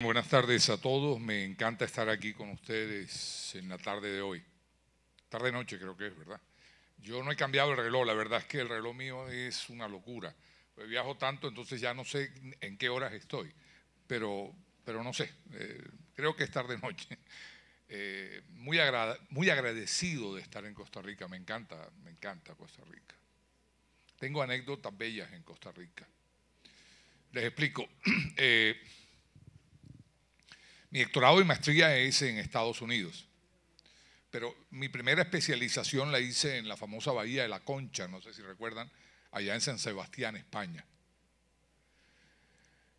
Buenas tardes a todos, me encanta estar aquí con ustedes en la tarde de hoy. Tarde noche creo que es, ¿verdad? Yo no he cambiado el reloj, la verdad es que el reloj mío es una locura. viajo tanto, entonces ya no sé en qué horas estoy, pero, pero no sé, eh, creo que es tarde noche. Eh, muy, agradecido de estar en Costa Rica, me encanta, me encanta Costa Rica. Tengo anécdotas bellas en Costa Rica. Les explico. Eh, mi doctorado y maestría es en Estados Unidos. Pero mi primera especialización la hice en la famosa Bahía de la Concha, no sé si recuerdan, allá en San Sebastián, España.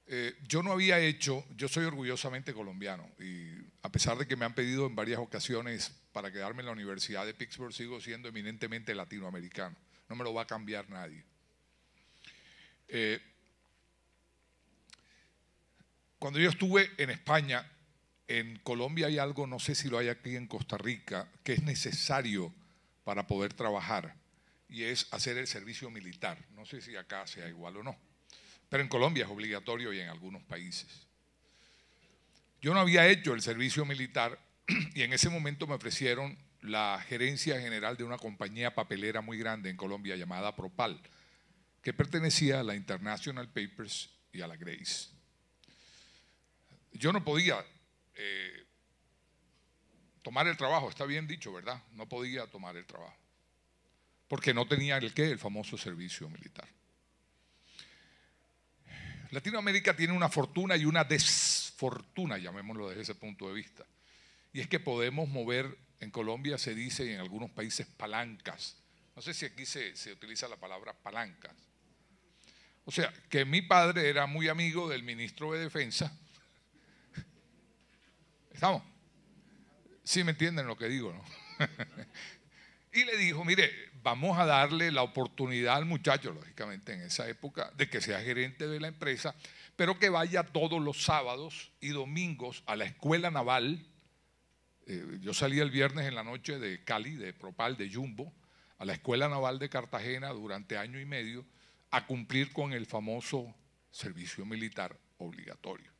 Eh, yo no había hecho, yo soy orgullosamente colombiano y a pesar de que me han pedido en varias ocasiones para quedarme en la Universidad de Pittsburgh, sigo siendo eminentemente latinoamericano. No me lo va a cambiar nadie. Eh, cuando yo estuve en España, en Colombia hay algo, no sé si lo hay aquí en Costa Rica, que es necesario para poder trabajar y es hacer el servicio militar. No sé si acá sea igual o no, pero en Colombia es obligatorio y en algunos países. Yo no había hecho el servicio militar y en ese momento me ofrecieron la gerencia general de una compañía papelera muy grande en Colombia llamada Propal, que pertenecía a la International Papers y a la Grace. Yo no podía eh, tomar el trabajo, está bien dicho, ¿verdad? No podía tomar el trabajo, porque no tenía el qué, el famoso servicio militar. Latinoamérica tiene una fortuna y una desfortuna, llamémoslo desde ese punto de vista. Y es que podemos mover, en Colombia se dice y en algunos países palancas. No sé si aquí se, se utiliza la palabra palancas. O sea, que mi padre era muy amigo del ministro de Defensa, ¿Estamos? Sí me entienden lo que digo, ¿no? y le dijo, mire, vamos a darle la oportunidad al muchacho, lógicamente en esa época, de que sea gerente de la empresa, pero que vaya todos los sábados y domingos a la escuela naval. Eh, yo salí el viernes en la noche de Cali, de Propal, de Jumbo, a la escuela naval de Cartagena durante año y medio a cumplir con el famoso servicio militar obligatorio.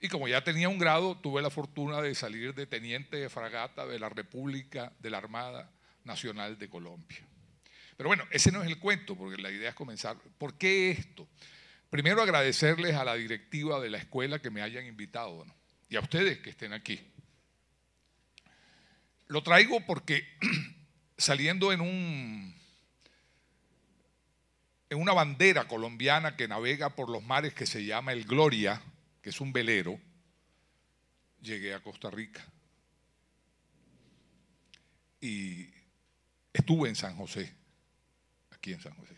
Y como ya tenía un grado, tuve la fortuna de salir de teniente de fragata de la República de la Armada Nacional de Colombia. Pero bueno, ese no es el cuento, porque la idea es comenzar. ¿Por qué esto? Primero agradecerles a la directiva de la escuela que me hayan invitado y a ustedes que estén aquí. Lo traigo porque saliendo en un en una bandera colombiana que navega por los mares que se llama el Gloria, que es un velero, llegué a Costa Rica. Y estuve en San José, aquí en San José.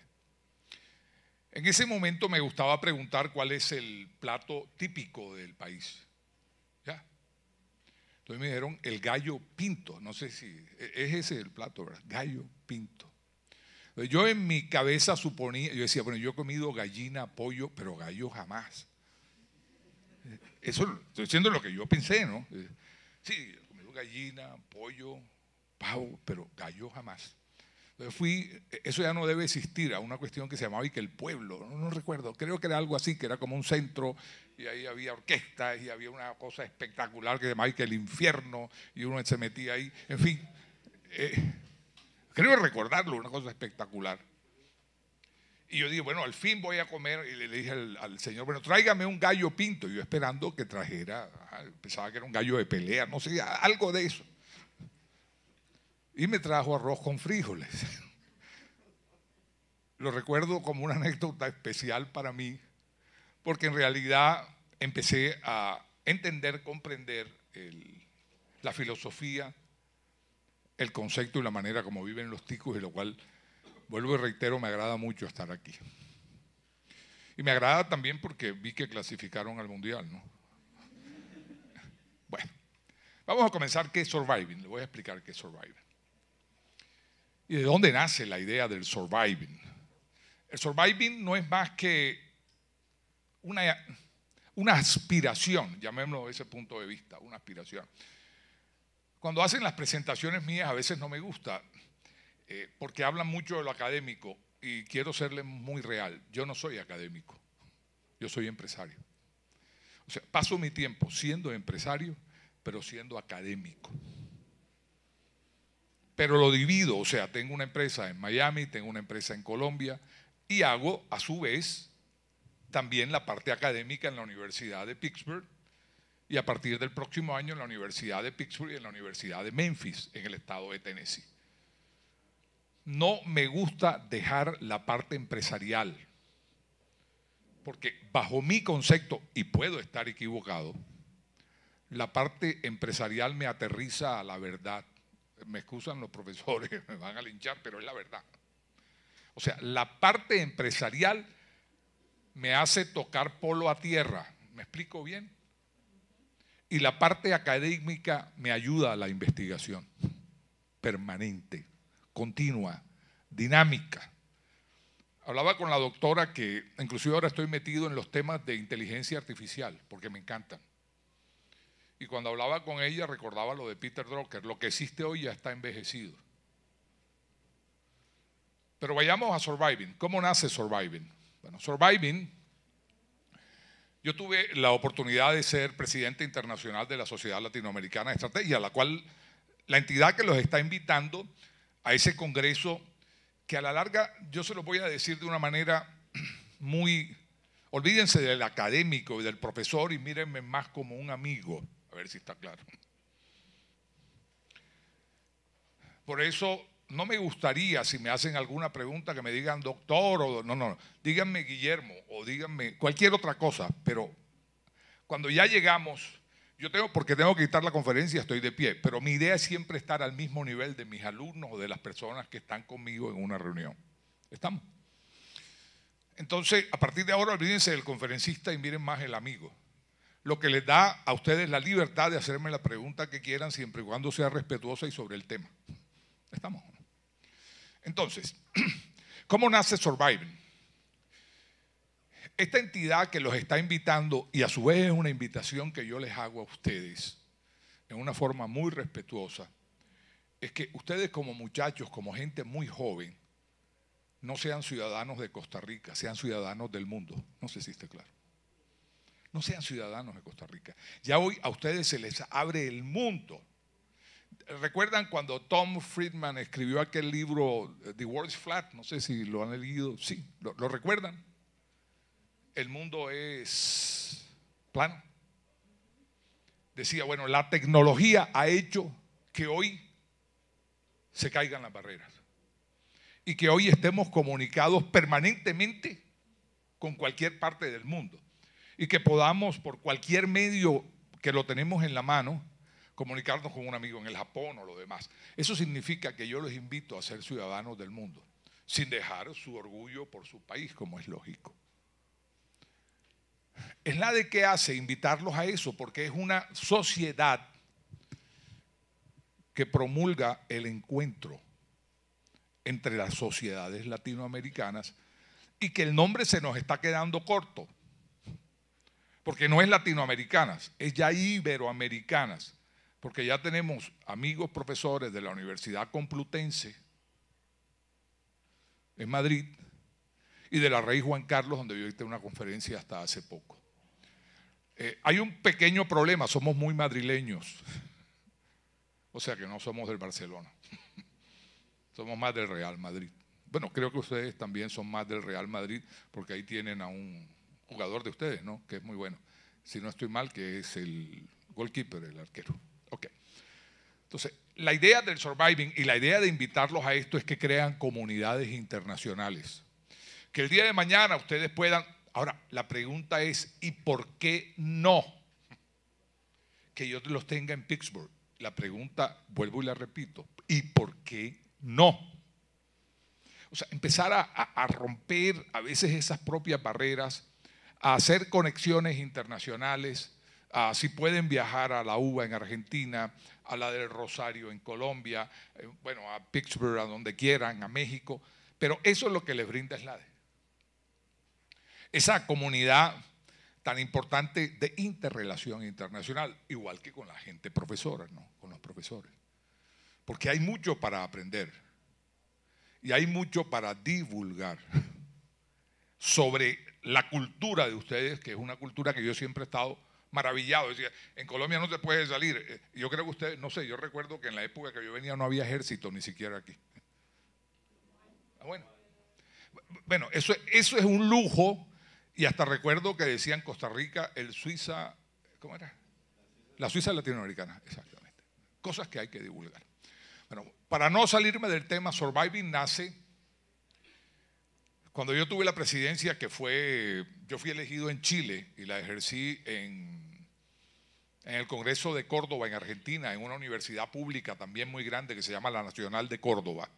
En ese momento me gustaba preguntar cuál es el plato típico del país. Entonces me dijeron el gallo pinto. No sé si es ese el plato, Gallo pinto. Yo en mi cabeza suponía, yo decía, bueno, yo he comido gallina, pollo, pero gallo jamás. Eso estoy diciendo lo que yo pensé, ¿no? Eh, sí, comió gallina, pollo, pavo, pero gallo jamás. Entonces fui, e, eso ya no debe existir, a una cuestión que se llamaba y que el pueblo, no, recuerdo, creo que era algo así, que era como un centro y ahí había orquestas y había una cosa espectacular que se llamaba y que el infierno y uno se metía ahí, en fin, eh, creo recordarlo, una cosa espectacular. Y yo digo, bueno, al fin voy a comer. Y le, dije al, señor, bueno, tráigame un gallo pinto. Yo esperando que trajera, pensaba que era un gallo de pelea, no sé, algo de eso. Y me trajo arroz con frijoles. Lo recuerdo como una anécdota especial para mí, porque en realidad empecé a entender, comprender la filosofía, el concepto y la manera como viven los ticos, y lo cual vuelvo y reitero, me agrada mucho estar aquí. Y me agrada también porque vi que clasificaron al Mundial, ¿no? Bueno, vamos a comenzar qué es surviving. Le voy a explicar qué es surviving. ¿Y de dónde nace la idea del surviving? El surviving no es más que una, una aspiración, llamémoslo de ese punto de vista, una aspiración. Cuando hacen las presentaciones mías a veces no me gusta eh, porque hablan mucho de lo académico y quiero serle muy real. Yo no soy académico, yo soy empresario. O sea, paso mi tiempo siendo empresario, pero siendo académico. Pero lo divido, o sea, tengo una empresa en Miami, tengo una empresa en Colombia y hago a su vez también la parte académica en la Universidad de Pittsburgh y a partir del próximo año en la Universidad de Pittsburgh y en la Universidad de Memphis, en el estado de Tennessee. No me gusta dejar la parte empresarial, porque bajo mi concepto, y puedo estar equivocado, la parte empresarial me aterriza a la verdad. Me excusan los profesores, me van a linchar, pero es la verdad. O sea, la parte empresarial me hace tocar polo a tierra. ¿Me explico bien? Y la parte académica me ayuda a la investigación permanente continua, dinámica. Hablaba con la doctora que inclusive ahora estoy metido en los temas de inteligencia artificial, porque me encantan. Y cuando hablaba con ella recordaba lo de Peter Drucker, lo que existe hoy ya está envejecido. Pero vayamos a Surviving. ¿Cómo nace Surviving? Bueno, Surviving, yo tuve la oportunidad de ser presidente internacional de la Sociedad Latinoamericana de Estrategia, la cual la entidad que los está invitando a ese Congreso que a la larga yo se lo voy a decir de una manera muy... Olvídense del académico y del profesor y mírenme más como un amigo, a ver si está claro. Por eso no me gustaría, si me hacen alguna pregunta, que me digan doctor o no, no, díganme Guillermo o díganme cualquier otra cosa, pero cuando ya llegamos yo tengo, porque tengo que quitar la conferencia, estoy de pie, pero mi idea es siempre estar al mismo nivel de mis alumnos o de las personas que están conmigo en una reunión. ¿Estamos? Entonces, a partir de ahora, olvídense del conferencista y miren más el amigo. Lo que les da a ustedes la libertad de hacerme la pregunta que quieran, siempre y cuando sea respetuosa y sobre el tema. ¿Estamos? Entonces, ¿cómo nace Surviving? esta entidad que los está invitando, y a su vez es una invitación que yo les hago a ustedes, en una forma muy respetuosa, es que ustedes como muchachos, como gente muy joven, no sean ciudadanos de Costa Rica, sean ciudadanos del mundo. No sé si está claro. No sean ciudadanos de Costa Rica. Ya hoy a ustedes se les abre el mundo. ¿Recuerdan cuando Tom Friedman escribió aquel libro eh, The World is Flat? No sé si lo han leído. Sí, ¿lo, lo recuerdan? el mundo es plano. Decía, bueno, la tecnología ha hecho que hoy se caigan las barreras y que hoy estemos comunicados permanentemente con cualquier parte del mundo y que podamos por cualquier medio que lo tenemos en la mano comunicarnos con un amigo en el Japón o lo demás. Eso significa que yo los invito a ser ciudadanos del mundo, sin dejar su orgullo por su país, como es lógico es la de que hace invitarlos a eso, porque es una sociedad que promulga el encuentro entre las sociedades latinoamericanas y que el nombre se nos está quedando corto, porque no es latinoamericanas, es ya iberoamericanas, porque ya tenemos amigos profesores de la Universidad Complutense en Madrid y de la Rey Juan Carlos, donde yo hice una conferencia hasta hace poco. Eh, hay un pequeño problema, somos muy madrileños, o sea que no somos del Barcelona, somos más del Real Madrid. Bueno, creo que ustedes también son más del Real Madrid, porque ahí tienen a un jugador de ustedes, ¿no? Que es muy bueno. Si no estoy mal, que es el goalkeeper, el arquero. Ok. Entonces, la idea del surviving y la idea de invitarlos a esto es que crean comunidades internacionales que el día de mañana ustedes puedan... Ahora, la pregunta es, ¿y por qué no? Que yo los tenga en Pittsburgh. La pregunta, vuelvo y la repito, ¿y por qué no? O sea, empezar a, romper a veces esas propias barreras, a hacer conexiones internacionales, a, si pueden viajar a la UBA en Argentina, a la del Rosario en Colombia, eh, bueno, a Pittsburgh, a donde quieran, a México, pero eso es lo que les brinda SLADE esa comunidad tan importante de interrelación internacional, igual que con la gente profesora, ¿no? con los profesores. Porque hay mucho para aprender y hay mucho para divulgar sobre la cultura de ustedes, que es una cultura que yo siempre he estado maravillado. decía en Colombia no se puede salir. Eh, yo creo que ustedes, no sé, yo recuerdo que en la época que yo venía no había ejército ni siquiera aquí. Ah, bueno, bueno eso, eso es un lujo y hasta recuerdo que decían Costa Rica, el Suiza, ¿cómo era? La Suiza latinoamericana, exactamente. Cosas que hay que divulgar. Bueno, para no salirme del tema, Surviving nace cuando yo tuve la presidencia, que fue, yo fui elegido en Chile y la ejercí en, en el Congreso de Córdoba, en Argentina, en una universidad pública también muy grande que se llama la Nacional de Córdoba.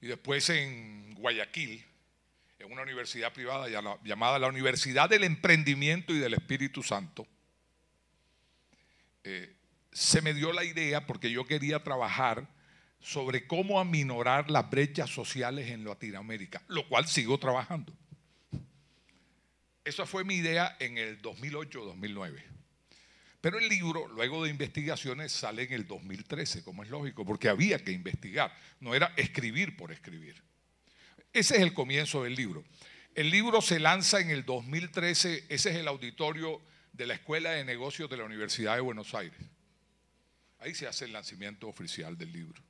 Y después en Guayaquil, en una universidad privada llamada la Universidad del Emprendimiento y del Espíritu Santo, eh, se me dio la idea porque yo quería trabajar sobre cómo aminorar las brechas sociales en Latinoamérica, lo cual sigo trabajando. Esa fue mi idea en el 2008-2009. Pero el libro, luego de investigaciones, sale en el 2013, como es lógico, porque había que investigar, no era escribir por escribir. Ese es el comienzo del libro. El libro se lanza en el 2013, ese es el auditorio de la Escuela de Negocios de la Universidad de Buenos Aires. Ahí se hace el lanzamiento oficial del libro.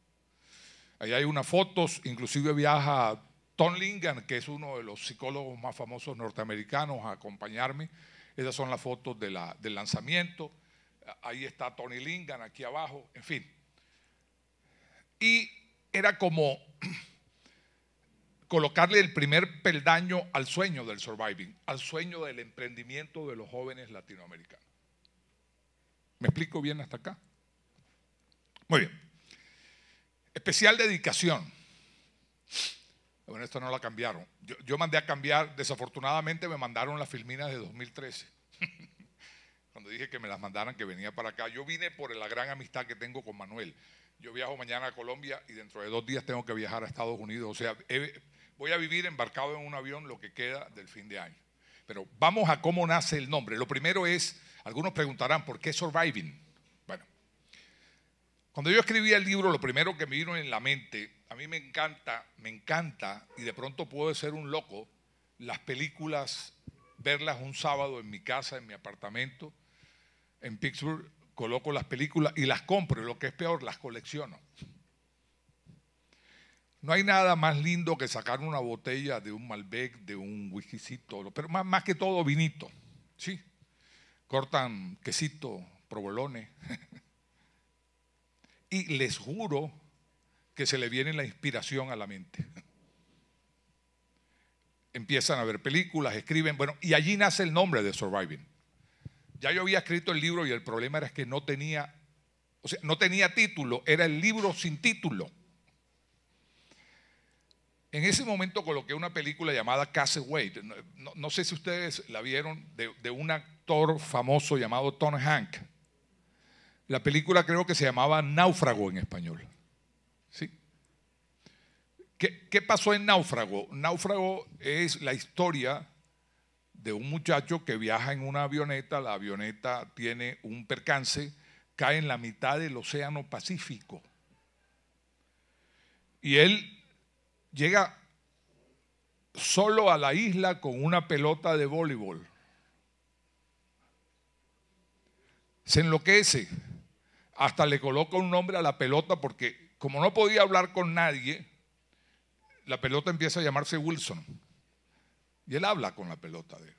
Ahí hay unas fotos, inclusive viaja Tom Lingan, que es uno de los psicólogos más famosos norteamericanos, a acompañarme. Esas son las fotos del lanzamiento. Ahí está Tony Lingan aquí abajo, en fin. Y era como colocarle el primer peldaño al sueño del surviving, al sueño del emprendimiento de los jóvenes latinoamericanos. ¿Me explico bien hasta acá? Muy bien. Especial dedicación. Bueno, esto no la cambiaron. Yo, mandé a cambiar, desafortunadamente me mandaron las filminas de 2013. Cuando dije que me las mandaran, que venía para acá. Yo vine por la gran amistad que tengo con Manuel. Yo viajo mañana a Colombia y dentro de dos días tengo que viajar a Estados Unidos. O sea, he, voy a vivir embarcado en un avión lo que queda del fin de año. Pero vamos a cómo nace el nombre. Lo primero es, algunos preguntarán, ¿por qué Surviving? Bueno, cuando yo escribía el libro, lo primero que me vino en la mente, a mí me encanta, me encanta, y de pronto puedo ser un loco, las películas, verlas un sábado en mi casa, en mi apartamento, en Pittsburgh, coloco las películas y las compro, y lo que es peor, las colecciono. No hay nada más lindo que sacar una botella de un Malbec, de un whiskycito, pero más, que todo vinito, ¿sí? Cortan quesito, provolone y les juro que se le viene la inspiración a la mente. Empiezan a ver películas, escriben, bueno, y allí nace el nombre de Surviving. Ya yo había escrito el libro y el problema era que no tenía, o sea, no tenía título, era el libro sin título. En ese momento coloqué una película llamada Castaway. No, no, sé si ustedes la vieron, de, un actor famoso llamado Tom Hank. La película creo que se llamaba Náufrago en español. ¿Sí? ¿Qué, qué pasó en Náufrago? Náufrago es la historia de un muchacho que viaja en una avioneta, la avioneta tiene un percance, cae en la mitad del Océano Pacífico. Y él llega solo a la isla con una pelota de voleibol. Se enloquece. Hasta le coloca un nombre a la pelota porque como no podía hablar con nadie, la pelota empieza a llamarse Wilson. Y él habla con la pelota de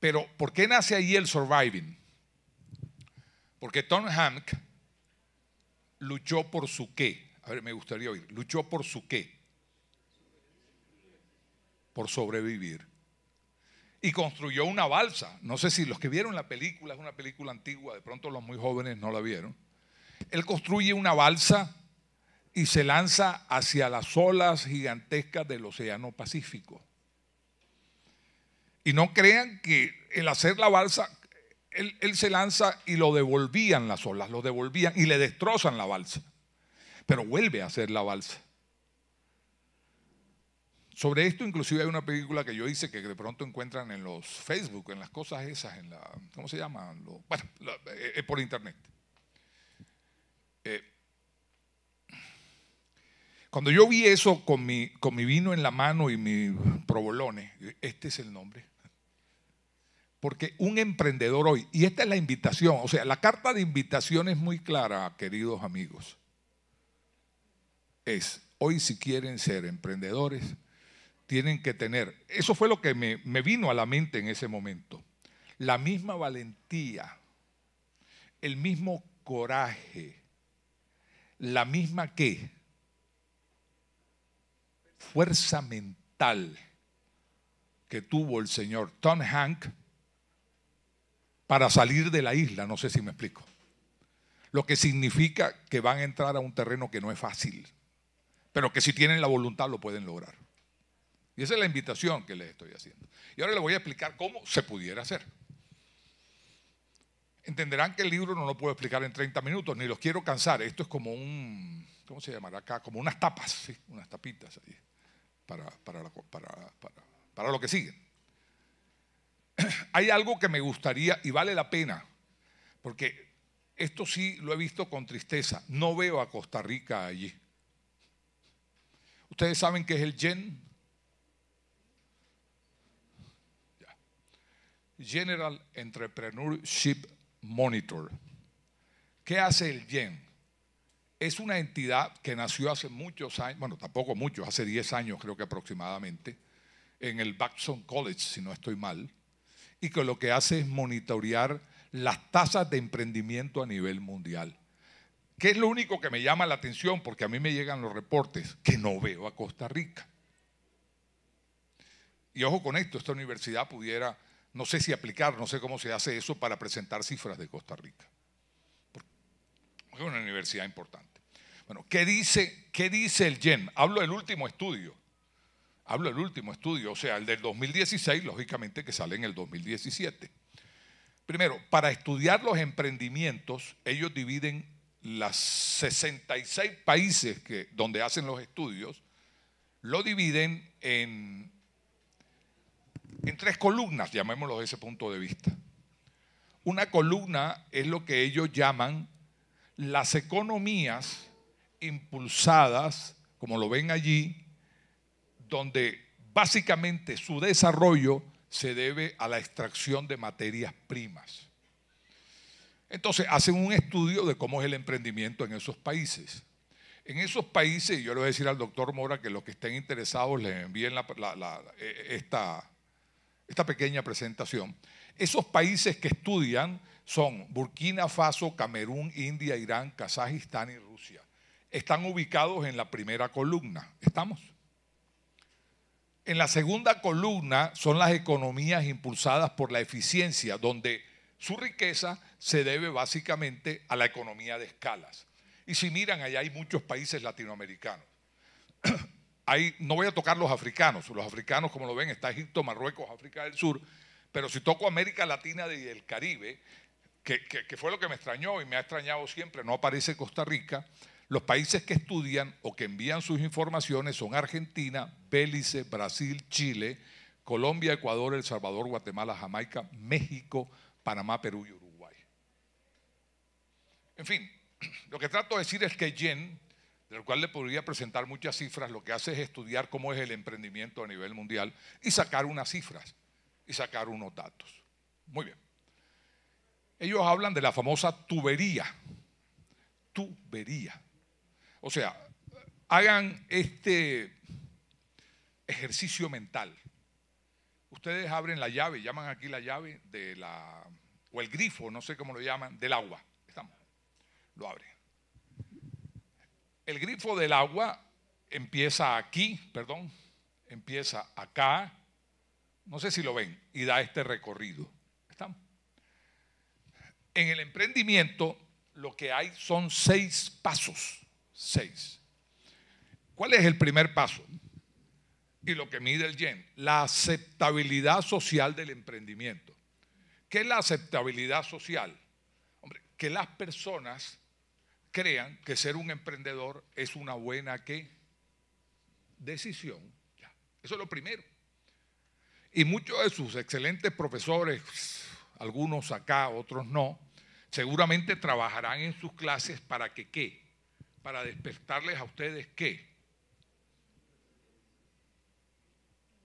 Pero ¿por qué nace ahí el surviving? Porque Tom Hank luchó por su qué. A ver, me gustaría oír. Luchó por su qué por sobrevivir. Y construyó una balsa. No sé si los que vieron la película, es una película antigua, de pronto los muy jóvenes no la vieron. Él construye una balsa y se lanza hacia las olas gigantescas del Océano Pacífico. Y no crean que el hacer la balsa, él, se lanza y lo devolvían las olas, lo devolvían y le destrozan la balsa. Pero vuelve a hacer la balsa. Sobre esto inclusive hay una película que yo hice que de pronto encuentran en los Facebook, en las cosas esas, en la, ¿cómo se llama? bueno, es eh, eh, por internet. Eh, cuando yo vi eso con mi, con mi vino en la mano y mi provolone, este es el nombre. Porque un emprendedor hoy, y esta es la invitación, o sea, la carta de invitación es muy clara, queridos amigos. Es, hoy si quieren ser emprendedores, tienen que tener. Eso fue lo que me, vino a la mente en ese momento. La misma valentía, el mismo coraje, la misma qué? Fuerza mental que tuvo el señor Tom Hank para salir de la isla, no sé si me explico. Lo que significa que van a entrar a un terreno que no es fácil, pero que si tienen la voluntad lo pueden lograr. Y esa es la invitación que les estoy haciendo. Y ahora les voy a explicar cómo se pudiera hacer. Entenderán que el libro no lo puedo explicar en 30 minutos, ni los quiero cansar. Esto es como un, ¿cómo se llamará acá? Como unas tapas, ¿sí? unas tapitas ahí, para, para, lo que sigue. Hay algo que me gustaría y vale la pena, porque esto sí lo he visto con tristeza. No veo a Costa Rica allí. Ustedes saben que es el yen, General Entrepreneurship Monitor. ¿Qué hace el GEN? Es una entidad que nació hace muchos años, bueno, tampoco muchos, hace 10 años creo que aproximadamente, en el Babson College, si no estoy mal, y que lo que hace es monitorear las tasas de emprendimiento a nivel mundial. ¿Qué es lo único que me llama la atención? Porque a mí me llegan los reportes que no veo a Costa Rica. Y ojo con esto, esta universidad pudiera no sé si aplicar, no sé cómo se hace eso para presentar cifras de Costa Rica. es una universidad importante. Bueno, ¿qué dice, qué dice el YEN? Hablo del último estudio. Hablo del último estudio, o sea, el del 2016, lógicamente que sale en el 2017. Primero, para estudiar los emprendimientos, ellos dividen las 66 países que, donde hacen los estudios, lo dividen en en tres columnas, llamémoslo de ese punto de vista. Una columna es lo que ellos llaman las economías impulsadas, como lo ven allí, donde básicamente su desarrollo se debe a la extracción de materias primas. Entonces hacen un estudio de cómo es el emprendimiento en esos países. En esos países, y yo le voy a decir al doctor Mora que los que estén interesados les envíen eh, esta, esta pequeña presentación. Esos países que estudian son Burkina Faso, Camerún, India, Irán, Kazajistán y Rusia. Están ubicados en la primera columna. ¿Estamos? En la segunda columna son las economías impulsadas por la eficiencia, donde su riqueza se debe básicamente a la economía de escalas. Y si miran, allá hay muchos países latinoamericanos no voy a tocar los africanos, los africanos como lo ven está Egipto, Marruecos, África del Sur, pero si toco América Latina y el Caribe, que, fue lo que me extrañó y me ha extrañado siempre, no aparece Costa Rica, los países que estudian o que envían sus informaciones son Argentina, Bélice, Brasil, Chile, Colombia, Ecuador, El Salvador, Guatemala, Jamaica, México, Panamá, Perú y Uruguay. En fin, lo que trato de decir es que Yen el cual le podría presentar muchas cifras, lo que hace es estudiar cómo es el emprendimiento a nivel mundial y sacar unas cifras y sacar unos datos. Muy bien. Ellos hablan de la famosa tubería. Tubería. O sea, hagan este ejercicio mental. Ustedes abren la llave, llaman aquí la llave de la, o el grifo, no sé cómo lo llaman, del agua. Estamos. Lo abren el grifo del agua empieza aquí, perdón, empieza acá, no sé si lo ven, y da este recorrido. En el emprendimiento lo que hay son seis pasos, seis. ¿Cuál es el primer paso? Y lo que mide el YEN, la aceptabilidad social del emprendimiento. ¿Qué es la aceptabilidad social? Hombre, que las personas crean que ser un emprendedor es una buena ¿qué? decisión. Eso es lo primero. Y muchos de sus excelentes profesores, algunos acá, otros no, seguramente trabajarán en sus clases para que qué? Para despertarles a ustedes qué?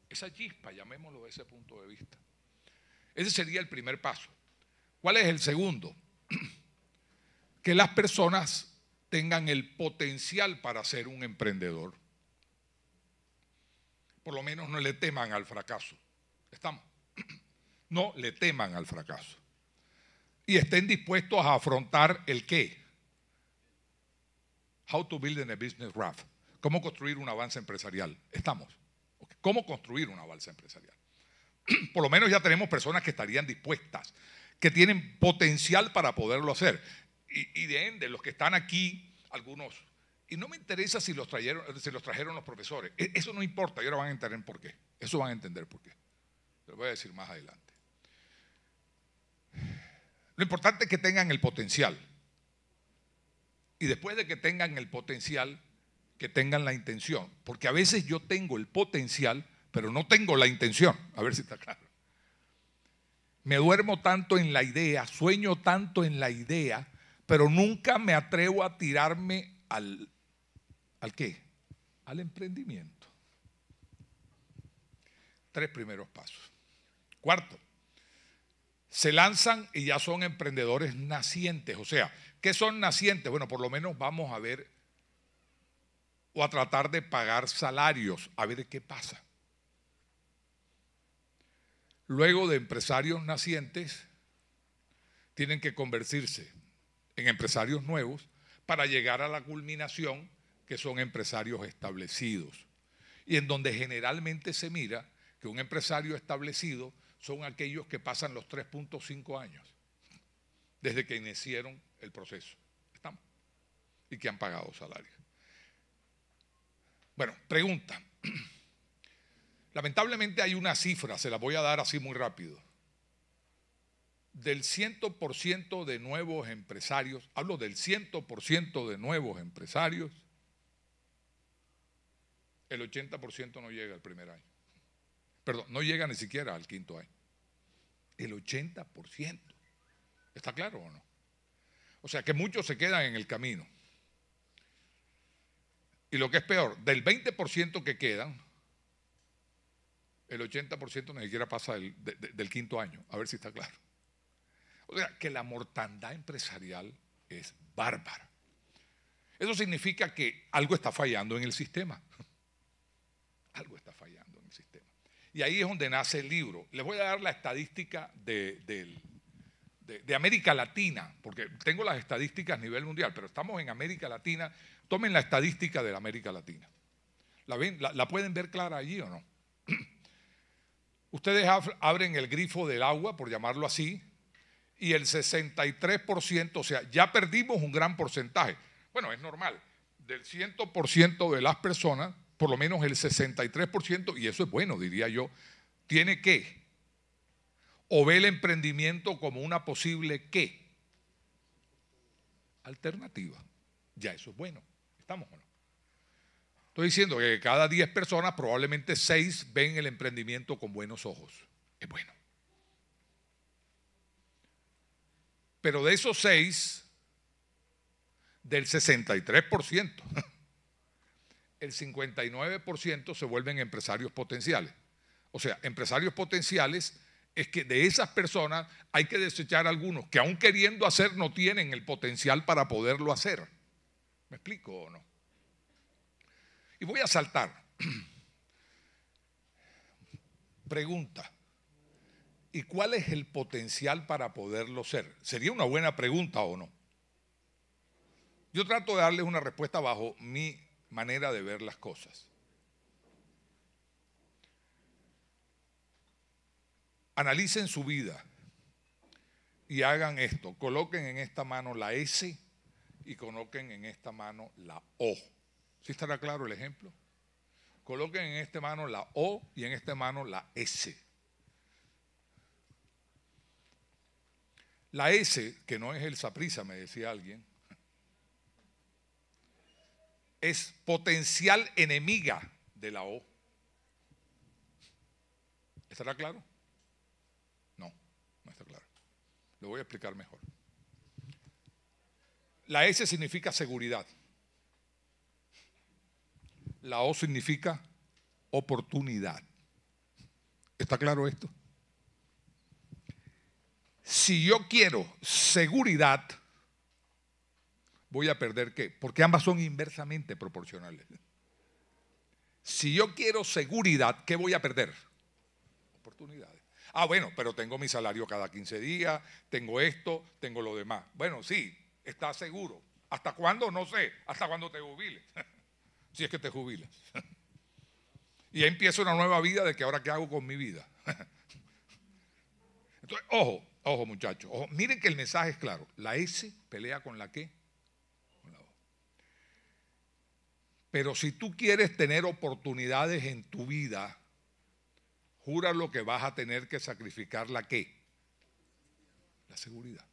Esa chispa, llamémoslo de ese punto de vista. Ese sería el primer paso. ¿Cuál es el segundo? que las personas tengan el potencial para ser un emprendedor. Por lo menos no le teman al fracaso. Estamos. No le teman al fracaso. Y estén dispuestos a afrontar el qué. How to build a business graph. Cómo construir un avance empresarial. Estamos. Cómo construir un avance empresarial. Por lo menos ya tenemos personas que estarían dispuestas, que tienen potencial para poderlo hacer y, de, los que están aquí, algunos. Y no me interesa si los, trajeron, si los trajeron los profesores. E, eso no importa, y ahora van a entender por qué. Eso van a entender por qué. Lo voy a decir más adelante. Lo importante es que tengan el potencial. Y después de que tengan el potencial, que tengan la intención. Porque a veces yo tengo el potencial, pero no tengo la intención. A ver si está claro. Me duermo tanto en la idea, sueño tanto en la idea, pero nunca me atrevo a tirarme al, ¿al qué? Al emprendimiento. Tres primeros pasos. Cuarto, se lanzan y ya son emprendedores nacientes. O sea, ¿qué son nacientes? Bueno, por lo menos vamos a ver o a tratar de pagar salarios, a ver qué pasa. Luego de empresarios nacientes, tienen que convertirse en empresarios nuevos para llegar a la culminación que son empresarios establecidos. Y en donde generalmente se mira que un empresario establecido son aquellos que pasan los 3.5 años desde que iniciaron el proceso. están Y que han pagado salarios. Bueno, pregunta. Lamentablemente hay una cifra, se la voy a dar así muy rápido del 100% de nuevos empresarios, hablo del 100% de nuevos empresarios, el 80% no llega al primer año. Perdón, no llega ni siquiera al quinto año. El 80%. ¿Está claro o no? O sea que muchos se quedan en el camino. Y lo que es peor, del 20% que quedan, el 80% ni siquiera pasa del, del quinto año. A ver si está claro. O sea, que la mortandad empresarial es bárbara. Eso significa que algo está fallando en el sistema. Algo está fallando en el sistema. Y ahí es donde nace el libro. Les voy a dar la estadística de, América Latina, porque tengo las estadísticas a nivel mundial, pero estamos en América Latina. Tomen la estadística de la América Latina. ¿La, la pueden ver clara allí o no? Ustedes abren el grifo del agua, por llamarlo así, y el 63%, o sea, ya perdimos un gran porcentaje. Bueno, es normal. Del 100% de las personas, por lo menos el 63%, y eso es bueno, diría yo, tiene que, o ve el emprendimiento como una posible qué, alternativa. Ya eso es bueno. ¿Estamos o no? Estoy diciendo que cada 10 personas, probablemente 6 ven el emprendimiento con buenos ojos. Es bueno. Pero de esos seis, del 63%, el 59% se vuelven empresarios potenciales. O sea, empresarios potenciales es que de esas personas hay que desechar algunos que aún queriendo hacer no tienen el potencial para poderlo hacer. ¿Me explico o no? Y voy a saltar. Pregunta. ¿Y cuál es el potencial para poderlo ser? Sería una buena pregunta o no. Yo trato de darles una respuesta bajo mi manera de ver las cosas. Analicen su vida y hagan esto. Coloquen en esta mano la S y coloquen en esta mano la O. ¿Sí estará claro el ejemplo? Coloquen en esta mano la O y en esta mano la S La S, que no es el saprisa, me decía alguien, es potencial enemiga de la O. ¿Estará claro? No, no está claro. Lo voy a explicar mejor. La S significa seguridad. La O significa oportunidad. ¿Está claro esto? si yo quiero seguridad, voy a perder qué? Porque ambas son inversamente proporcionales. Si yo quiero seguridad, ¿qué voy a perder? Oportunidades. Ah, bueno, pero tengo mi salario cada 15 días, tengo esto, tengo lo demás. Bueno, sí, está seguro. ¿Hasta cuándo? No sé. ¿Hasta cuándo te jubiles? si es que te jubiles y empiezo una nueva vida de que ahora qué hago con mi vida. Entonces, ojo, Ojo muchachos, miren que el mensaje es claro. La S pelea con la que. Pero si tú quieres tener oportunidades en tu vida, jura lo que vas a tener que sacrificar la qué. La seguridad.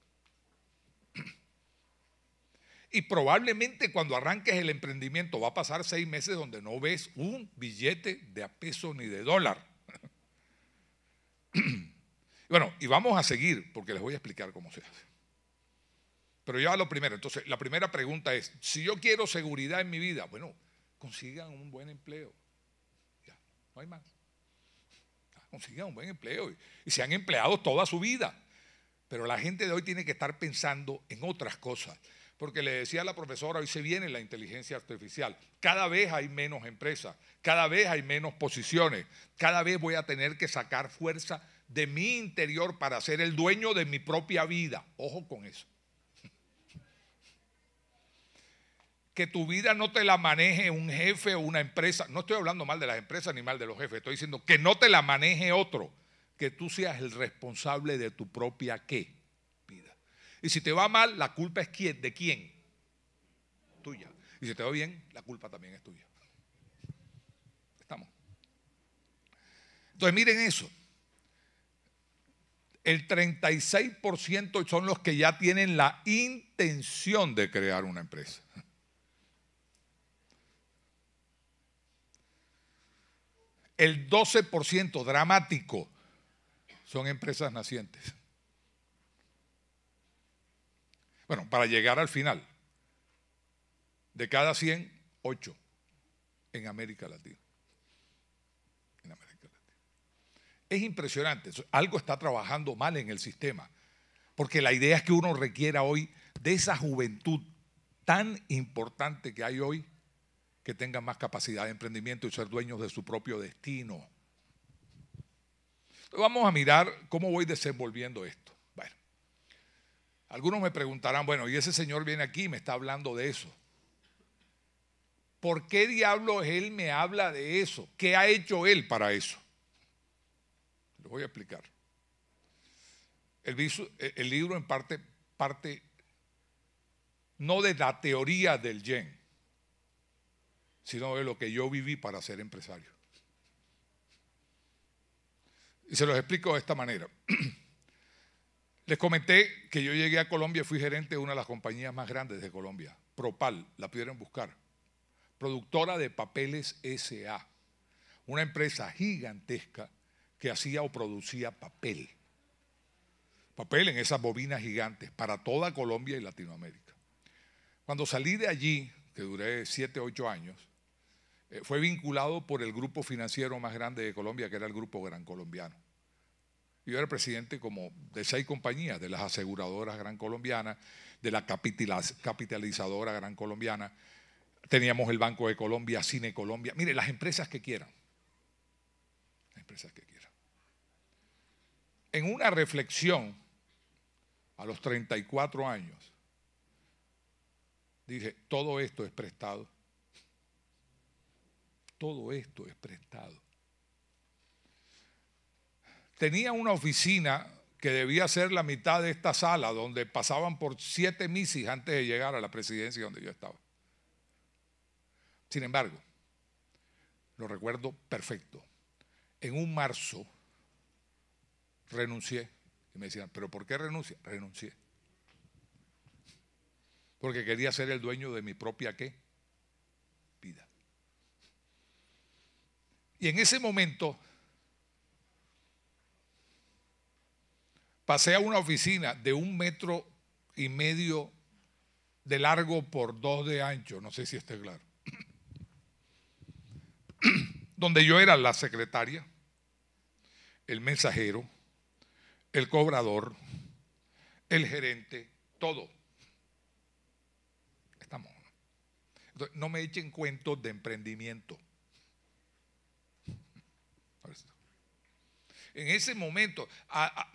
Y probablemente cuando arranques el emprendimiento va a pasar seis meses donde no ves un billete de a peso ni de dólar bueno, y vamos a seguir porque les voy a explicar cómo se hace. Pero yo a lo primero. Entonces, la primera pregunta es, si yo quiero seguridad en mi vida, bueno, consigan un buen empleo. Ya, no hay más. consigan un buen empleo y, se han empleado toda su vida. Pero la gente de hoy tiene que estar pensando en otras cosas. Porque le decía la profesora, hoy se viene la inteligencia artificial. Cada vez hay menos empresas, cada vez hay menos posiciones, cada vez voy a tener que sacar fuerza de mi interior para ser el dueño de mi propia vida. Ojo con eso. Que tu vida no te la maneje un jefe o una empresa. No estoy hablando mal de las empresas ni mal de los jefes. Estoy diciendo que no te la maneje otro. Que tú seas el responsable de tu propia qué. Vida. Y si te va mal, la culpa es de quién. Tuya. Y si te va bien, la culpa también es tuya. Estamos. Entonces miren eso el 36% son los que ya tienen la intención de crear una empresa. El 12% dramático son empresas nacientes. Bueno, para llegar al final, de cada 100, 8 en América Latina. Es impresionante. Algo está trabajando mal en el sistema. Porque la idea es que uno requiera hoy de esa juventud tan importante que hay hoy, que tenga más capacidad de emprendimiento y ser dueños de su propio destino. Vamos a mirar cómo voy desenvolviendo esto. Bueno, algunos me preguntarán, bueno, y ese señor viene aquí y me está hablando de eso. ¿Por qué diablos él me habla de eso? ¿Qué ha hecho él para eso? Les voy a explicar. El, eh, el libro en parte parte no de la teoría del yen, sino de lo que yo viví para ser empresario. Y se los explico de esta manera. Les comenté que yo llegué a Colombia y fui gerente de una de las compañías más grandes de Colombia, Propal, la pudieron buscar, productora de papeles SA, una empresa gigantesca que hacía o producía papel. Papel en esas bobinas gigantes para toda Colombia y Latinoamérica. Cuando salí de allí, que duré 7, ocho años, eh, fue vinculado por el grupo financiero más grande de Colombia, que era el Grupo Gran Colombiano. Yo era presidente como de seis compañías, de las aseguradoras Gran Colombiana, de la capitalizadora Gran Colombiana, teníamos el Banco de Colombia, Cine Colombia, mire, las empresas que quieran. Las empresas que quieran en una reflexión a los 34 años, dije, todo esto es prestado. Todo esto es prestado. Tenía una oficina que debía ser la mitad de esta sala, donde pasaban por siete misis antes de llegar a la presidencia donde yo estaba. Sin embargo, lo recuerdo perfecto, en un marzo renuncié. Y me decían, ¿pero por qué renuncia? Renuncié. Porque quería ser el dueño de mi propia qué? Vida. Y en ese momento pasé a una oficina de un metro y medio de largo por dos de ancho, no sé si esté claro, donde yo era la secretaria, el mensajero, el cobrador, el gerente, todo. Estamos. no me echen cuentos de emprendimiento. En ese momento,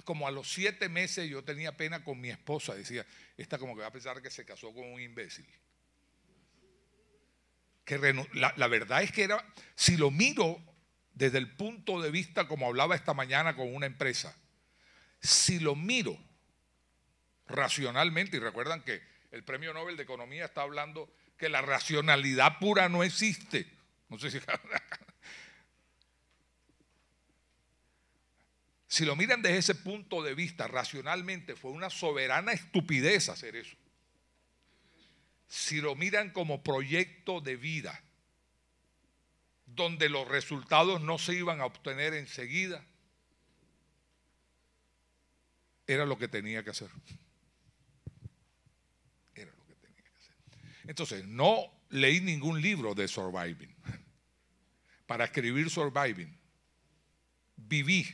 como a los siete meses, yo tenía pena con mi esposa. Decía, esta como que va a pensar que se casó con un imbécil. Que la verdad es que era, si lo miro desde el punto de vista, como hablaba esta mañana con una empresa, si lo miro racionalmente, y recuerdan que el Premio Nobel de Economía está hablando que la racionalidad pura no existe. No sé si Si lo miran desde ese punto de vista, racionalmente fue una soberana estupidez hacer eso. Si lo miran como proyecto de vida, donde los resultados no se iban a obtener enseguida, era lo que tenía que hacer. Era lo que tenía que hacer. Entonces, no leí ningún libro de surviving. Para escribir surviving, viví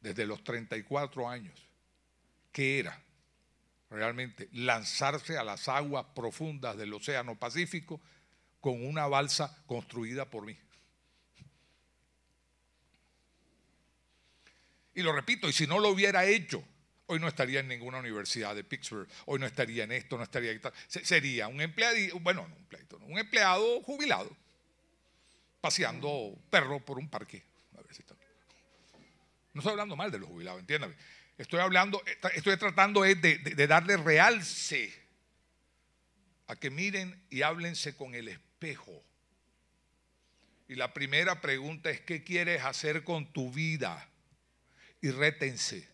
desde los 34 años. que era? Realmente lanzarse a las aguas profundas del Océano Pacífico con una balsa construida por mí. Y lo repito, y si no lo hubiera hecho, hoy no estaría en ninguna universidad de Pittsburgh, hoy no estaría en esto, no estaría en Sería un empleado, bueno, no un pleito, un empleado jubilado, paseando perro por un parque. A está. No estoy hablando mal de los jubilados, entiéndame. Estoy hablando, eh, estoy tratando de, de darle realce a que miren y háblense con el espejo. Y la primera pregunta es, ¿qué quieres hacer con tu vida? y rétense.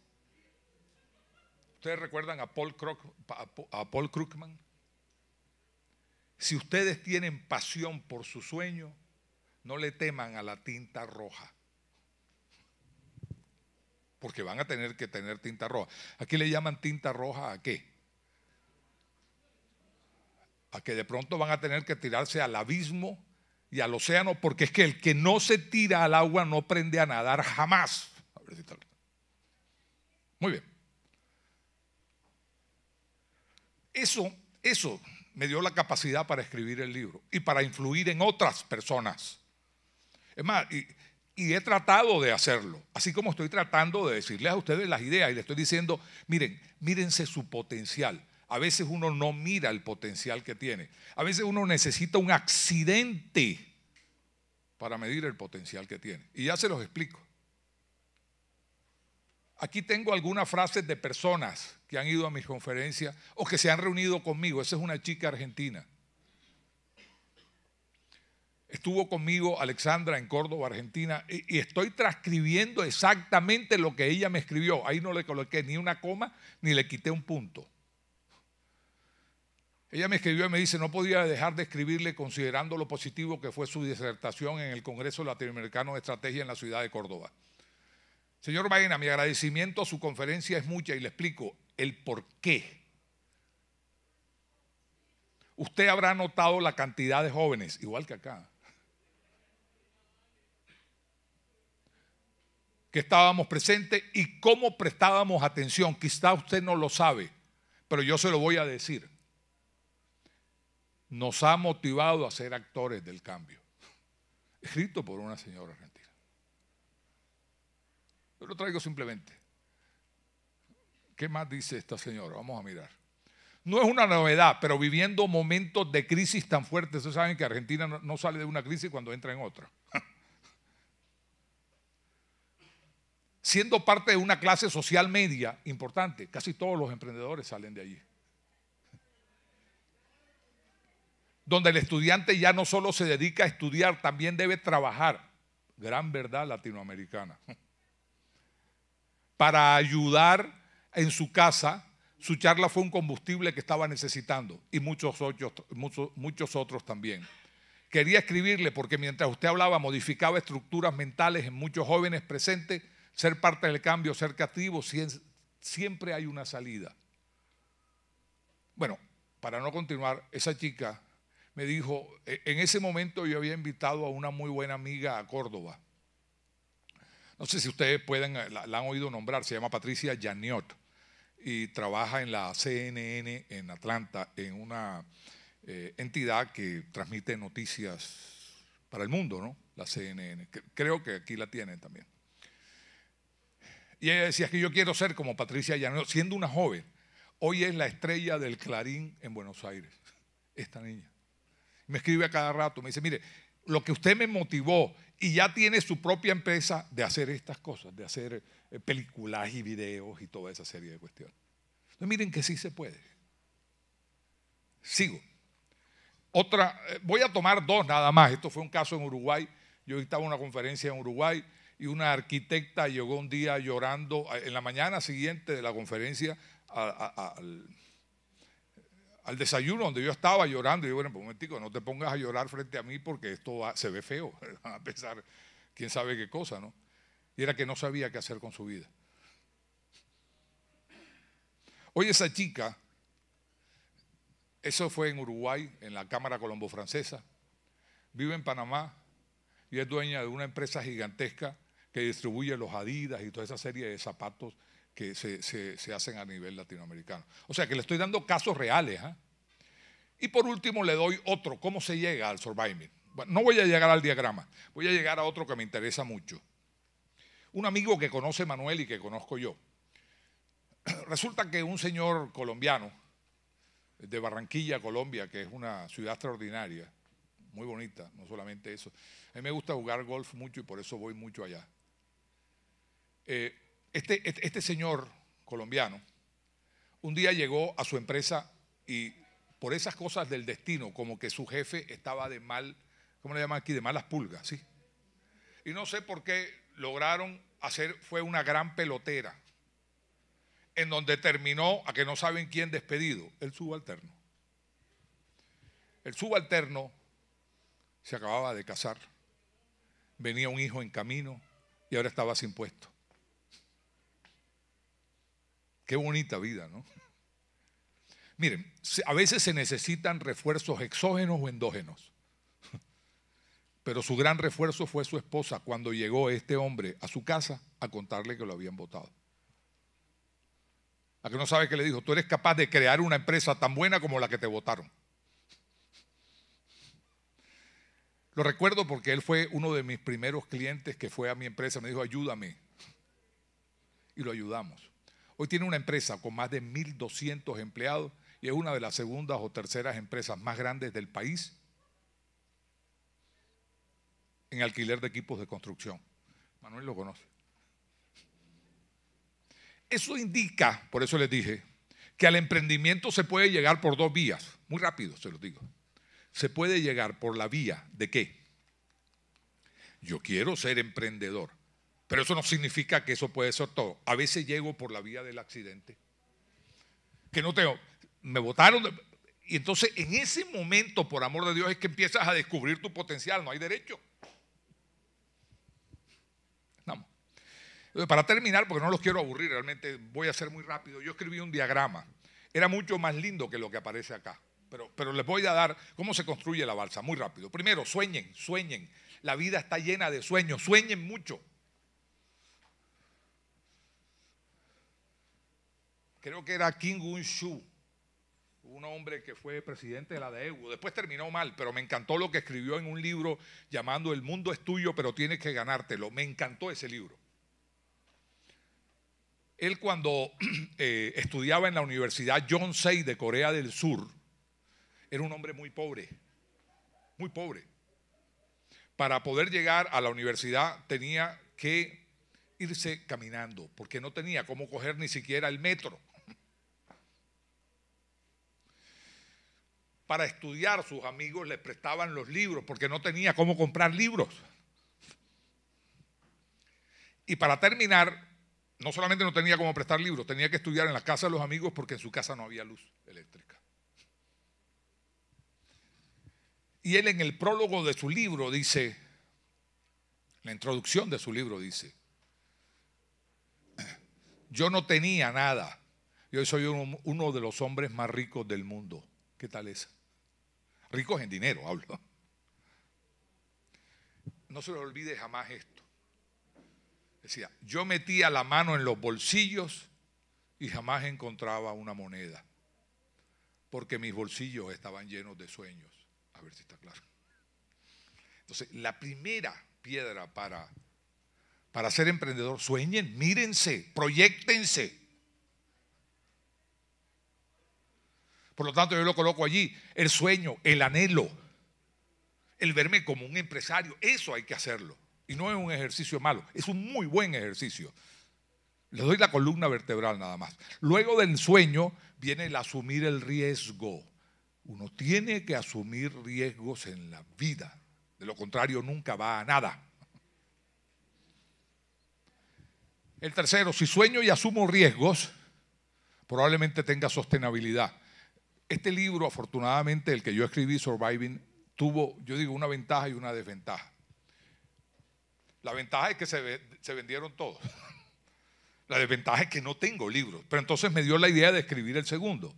¿Ustedes recuerdan a Paul, a Paul Krugman? Si ustedes tienen pasión por su sueño, no le teman a la tinta roja. Porque van a tener que tener tinta roja. Aquí le llaman tinta roja a qué? A que de pronto van a tener que tirarse al abismo y al océano, porque es que el que no se tira al agua no aprende a nadar jamás. A ver si muy bien. Eso, eso me dio la capacidad para escribir el libro y para influir en otras personas. Es más, y, y he tratado de hacerlo, así como estoy tratando de decirles a ustedes las ideas y les estoy diciendo, miren, mírense su potencial. A veces uno no mira el potencial que tiene. A veces uno necesita un accidente para medir el potencial que tiene. Y ya se los explico. Aquí tengo algunas frases de personas que han ido a mis conferencias o que se han reunido conmigo. Esa es una chica argentina. Estuvo conmigo Alexandra en Córdoba, Argentina, y, estoy transcribiendo exactamente lo que ella me escribió. Ahí no le coloqué ni una coma ni le quité un punto. Ella me escribió y me dice, no podía dejar de escribirle considerando lo positivo que fue su disertación en el Congreso Latinoamericano de Estrategia en la ciudad de Córdoba. Señor Baena, mi agradecimiento a su conferencia es mucha y le explico el por qué. Usted habrá notado la cantidad de jóvenes, igual que acá, que estábamos presentes y cómo prestábamos atención. Quizá usted no lo sabe, pero yo se lo voy a decir. Nos ha motivado a ser actores del cambio. Escrito por una señora argentina. Yo lo traigo simplemente. ¿Qué más dice esta señora? Vamos a mirar. No es una novedad, pero viviendo momentos de crisis tan fuertes, ustedes saben que Argentina no sale de una crisis cuando entra en otra. Siendo parte de una clase social media importante, casi todos los emprendedores salen de allí. Donde el estudiante ya no solo se dedica a estudiar, también debe trabajar. Gran verdad latinoamericana. para ayudar en su casa. Su charla fue un combustible que estaba necesitando y muchos otros, muchos, otros también. Quería escribirle porque mientras usted hablaba modificaba estructuras mentales en muchos jóvenes presentes. Ser parte del cambio, ser cativo, siempre hay una salida. Bueno, para no continuar, esa chica me dijo, e-, en ese momento yo había invitado a una muy buena amiga a Córdoba no sé si ustedes pueden, eh, la, han oído nombrar, se llama Patricia Janiot y trabaja en la CNN en Atlanta, en una eh, entidad que transmite noticias para el mundo, ¿no? La CNN. creo que aquí la tienen también. Y ella decía que yo quiero ser como Patricia Janiot, siendo una joven. Hoy es la estrella del Clarín en Buenos Aires, esta niña. Me escribe a cada rato, me dice, mire, lo que usted me motivó y ya tiene su propia empresa de hacer estas cosas, de hacer eh, películas y videos y toda esa serie de cuestiones. Entonces miren que sí se puede. Sigo. Otra, eh, voy a tomar dos nada más. Esto fue un caso en Uruguay. Yo estaba en una conferencia en Uruguay y una arquitecta llegó un día llorando eh, en la mañana siguiente de la conferencia al al desayuno donde yo estaba llorando. Y yo, bueno, pues, un momentico, no te pongas a llorar frente a mí porque esto se ve feo. a pesar, quién sabe qué cosa, ¿no? Y era que no sabía qué hacer con su vida. Hoy esa chica, eso fue en Uruguay, en la Cámara Colombo Francesa, vive en Panamá y es dueña de una empresa gigantesca que distribuye los Adidas y toda esa serie de zapatos que se, hacen a nivel latinoamericano. O sea que le estoy dando casos reales. ¿ah? Y por último le doy otro, cómo se llega al survival. Bueno, no voy a llegar al diagrama, voy a llegar a otro que me interesa mucho. Un amigo que conoce Manuel y que conozco yo. Resulta que un señor colombiano de Barranquilla, Colombia, que es una ciudad extraordinaria, muy bonita, no solamente eso. A mí me gusta jugar golf mucho y por eso voy mucho allá. Eh, este, este, este, señor colombiano un día llegó a su empresa y por esas cosas del destino, como que su jefe estaba de mal, ¿cómo le llaman aquí? De malas pulgas, ¿sí? Y no sé por qué lograron hacer, fue una gran pelotera, en donde terminó a que no saben quién despedido, el subalterno. El subalterno se acababa de casar, venía un hijo en camino y ahora estaba sin puesto. Qué bonita vida, ¿no? Miren, a veces se necesitan refuerzos exógenos o endógenos. Pero su gran refuerzo fue su esposa cuando llegó este hombre a su casa a contarle que lo habían votado. A que no sabe qué le dijo, tú eres capaz de crear una empresa tan buena como la que te votaron. Lo recuerdo porque él fue uno de mis primeros clientes que fue a mi empresa, me dijo, ayúdame. Y lo ayudamos. Hoy tiene una empresa con más de 1.200 empleados y es una de las segundas o terceras empresas más grandes del país en alquiler de equipos de construcción. Manuel lo conoce. Eso indica, por eso les dije, que al emprendimiento se puede llegar por dos vías, muy rápido se los digo. Se puede llegar por la vía de qué? Yo quiero ser emprendedor. Pero eso no significa que eso puede ser todo. A veces llego por la vía del accidente. Que no tengo. Me votaron. y entonces en ese momento, por amor de Dios, es que empiezas a descubrir tu potencial. No hay derecho. Vamos. Para terminar, porque no los quiero aburrir, realmente voy a ser muy rápido. Yo escribí un diagrama. Era mucho más lindo que lo que aparece acá. Pero, pero, les voy a dar cómo se construye la balsa, muy rápido. Primero, sueñen, sueñen. La vida está llena de sueños, sueñen mucho. creo que era Kim Gun-shu, un hombre que fue presidente de la DEU. Después terminó mal, pero me encantó lo que escribió en un libro llamando El mundo es tuyo, pero tienes que ganártelo. Me encantó ese libro. Él cuando eh, estudiaba en la Universidad John Sei de Corea del Sur, era un hombre muy pobre, muy pobre. Para poder llegar a la universidad tenía que irse caminando, porque no tenía cómo coger ni siquiera el metro. Para estudiar sus amigos le prestaban los libros, porque no tenía cómo comprar libros. Y para terminar, no solamente no tenía cómo prestar libros, tenía que estudiar en la casa de los amigos porque en su casa no había luz eléctrica. Y él en el prólogo de su libro dice, la introducción de su libro dice, yo no tenía nada. Yo soy uno, de los hombres más ricos del mundo. ¿Qué tal es? Ricos en dinero, hablo. No se lo olvide jamás esto. Decía, yo metía la mano en los bolsillos y jamás encontraba una moneda, porque mis bolsillos estaban llenos de sueños. A ver si está claro. Entonces, la primera piedra para para ser emprendedor, sueñen, mírense, proyectense. Por lo tanto, yo lo coloco allí, el sueño, el anhelo, el verme como un empresario, eso hay que hacerlo. Y no es un ejercicio malo, es un muy buen ejercicio. Le doy la columna vertebral nada más. Luego del sueño viene el asumir el riesgo. Uno tiene que asumir riesgos en la vida. De lo contrario, nunca va a nada. El tercero, si sueño y asumo riesgos, probablemente tenga sostenibilidad. Este libro, afortunadamente, el que yo escribí, Surviving, tuvo, yo digo, una ventaja y una desventaja. La ventaja es que se, vendieron todos. La desventaja es que no tengo libros. Pero entonces me dio la idea de escribir el segundo.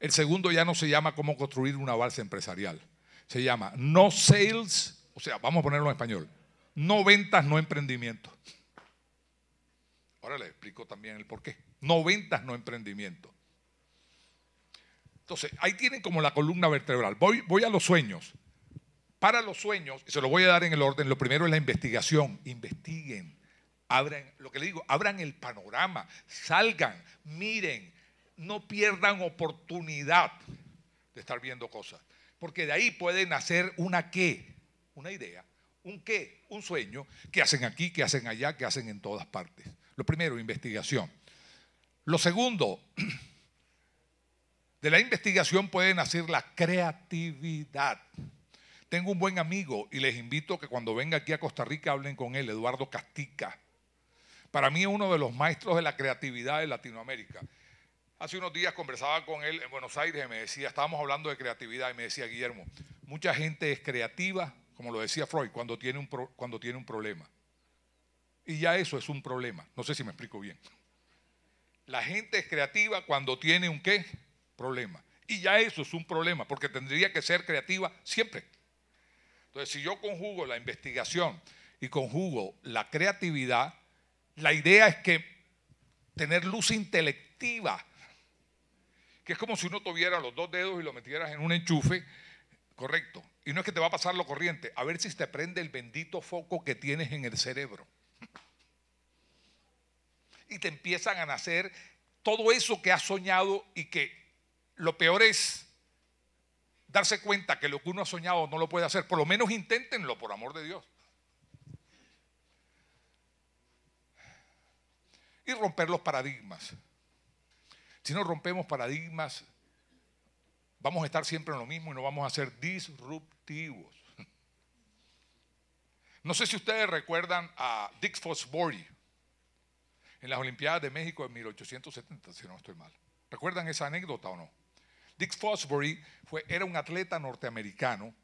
El segundo ya no se llama cómo construir una balsa empresarial. Se llama No Sales, o sea, vamos a ponerlo en español. No ventas, no emprendimiento. Ahora le explico también el por qué. No ventas, no emprendimiento. Entonces, ahí tienen como la columna vertebral. Voy, voy a los sueños. Para los sueños, y se los voy a dar en el orden, lo primero es la investigación. Investiguen, abran, lo que le digo, abran el panorama, salgan, miren, no pierdan oportunidad de estar viendo cosas. Porque de ahí pueden hacer una qué, una idea, ¿Un qué? Un sueño. ¿Qué hacen aquí? ¿Qué hacen allá? ¿Qué hacen en todas partes? Lo primero, investigación. Lo segundo, de la investigación puede nacer la creatividad. Tengo un buen amigo y les invito que cuando venga aquí a Costa Rica hablen con él, Eduardo Castica. Para mí es uno de los maestros de la creatividad de Latinoamérica. Hace unos días conversaba con él en Buenos Aires y me decía, estábamos hablando de creatividad y me decía, Guillermo, mucha gente es creativa, como lo decía Freud, cuando tiene un, cuando tiene un problema. Y ya eso es un problema. No sé si me explico bien. La gente es creativa cuando tiene un qué? Problema. Y ya eso es un problema, porque tendría que ser creativa siempre. Entonces, si yo conjugo la investigación y conjugo la creatividad, la idea es que tener luz intelectiva, que es como si uno tuviera los dos dedos y lo metieras en un enchufe, correcto, y no es que te va a pasar lo corriente, a ver si te prende el bendito foco que tienes en el cerebro. Y te empiezan a nacer todo eso que has soñado y que lo peor es darse cuenta que lo que uno ha soñado no lo puede hacer. Por lo menos inténtenlo, por amor de Dios. Y romper los paradigmas. Si no rompemos paradigmas, vamos a estar siempre en lo mismo y no vamos a ser disruptivos. No sé si ustedes recuerdan a Dick Fosbury en las Olimpiadas de México en 1870, si no estoy mal. ¿Recuerdan esa anécdota o no? Dick Fosbury fue, era un atleta norteamericano.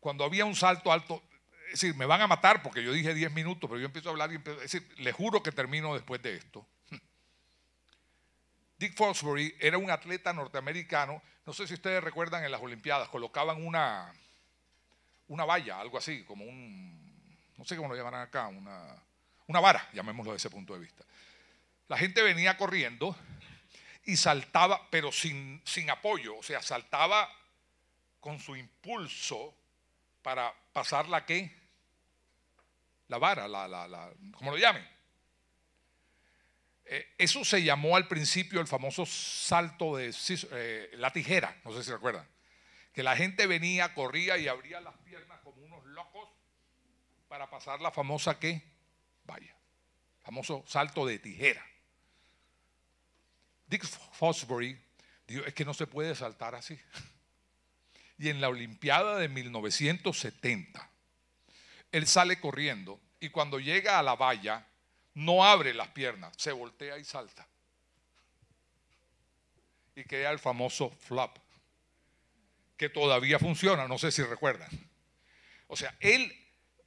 Cuando había un salto alto, es decir, me van a matar porque yo dije 10 minutos, pero yo empiezo a hablar y le decir, juro que termino después de esto. Dick Fosbury era un atleta norteamericano, no sé si ustedes recuerdan en las Olimpiadas, colocaban una, una valla, algo así, como un, no sé cómo lo llamarán acá, una, una vara, llamémoslo de ese punto de vista. La gente venía corriendo y saltaba, pero sin, sin apoyo, o sea, saltaba con su impulso para pasar la qué? La vara, la, la, la, como lo llamen. Eh, eso se llamó al principio el famoso salto de eh, la tijera, no sé si recuerdan, que la gente venía, corría y abría las piernas como unos locos para pasar la famosa que, vaya, famoso salto de tijera. Dick Fosbury dijo, es que no se puede saltar así. Y en la Olimpiada de 1970, él sale corriendo y cuando llega a la valla, no abre las piernas, se voltea y salta. Y queda el famoso flap, que todavía funciona, no sé si recuerdan. O sea, él,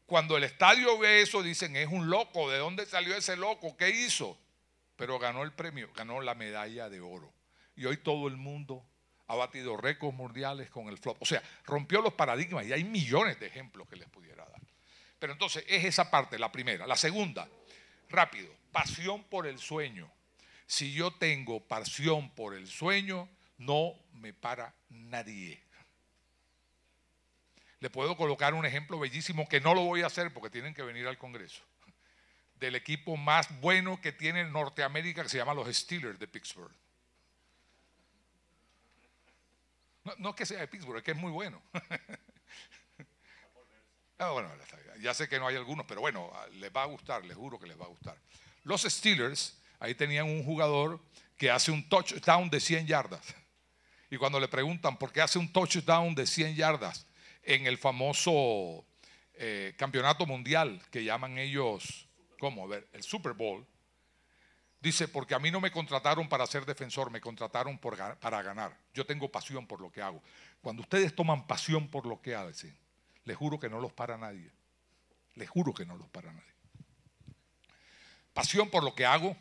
cuando el estadio ve eso, dicen, es un loco, ¿de dónde salió ese loco? ¿Qué hizo? Pero ganó el premio, ganó la medalla de oro. Y hoy todo el mundo ha batido récords mundiales con el flop. O sea, rompió los paradigmas y hay millones de ejemplos que les pudiera dar. Pero entonces es esa parte, la primera. La segunda, rápido, pasión por el sueño. Si yo tengo pasión por el sueño, no me para nadie. Le puedo colocar un ejemplo bellísimo que no lo voy a hacer porque tienen que venir al Congreso. Del equipo más bueno que tiene Norteamérica que se llama los Steelers de Pittsburgh. No, que sea de Pittsburgh, es que es muy bueno. Ah, bueno, ya sé que no hay algunos, pero bueno, ah, les va a gustar, les juro que les va a gustar. Los Steelers, ahí tenían un jugador que hace un touchdown de 100 yardas. Y cuando le preguntan por qué hace un touchdown de 100 yardas en el famoso eh, campeonato mundial que llaman ellos, ¿cómo? ver, el Super Bowl, dice, porque a mí no me contrataron para ser defensor, me contrataron para ganar. Yo tengo pasión por lo que hago. Cuando ustedes toman pasión por lo que hacen, les juro que no los para nadie. Les juro que no los para nadie. Pasión por lo que hago.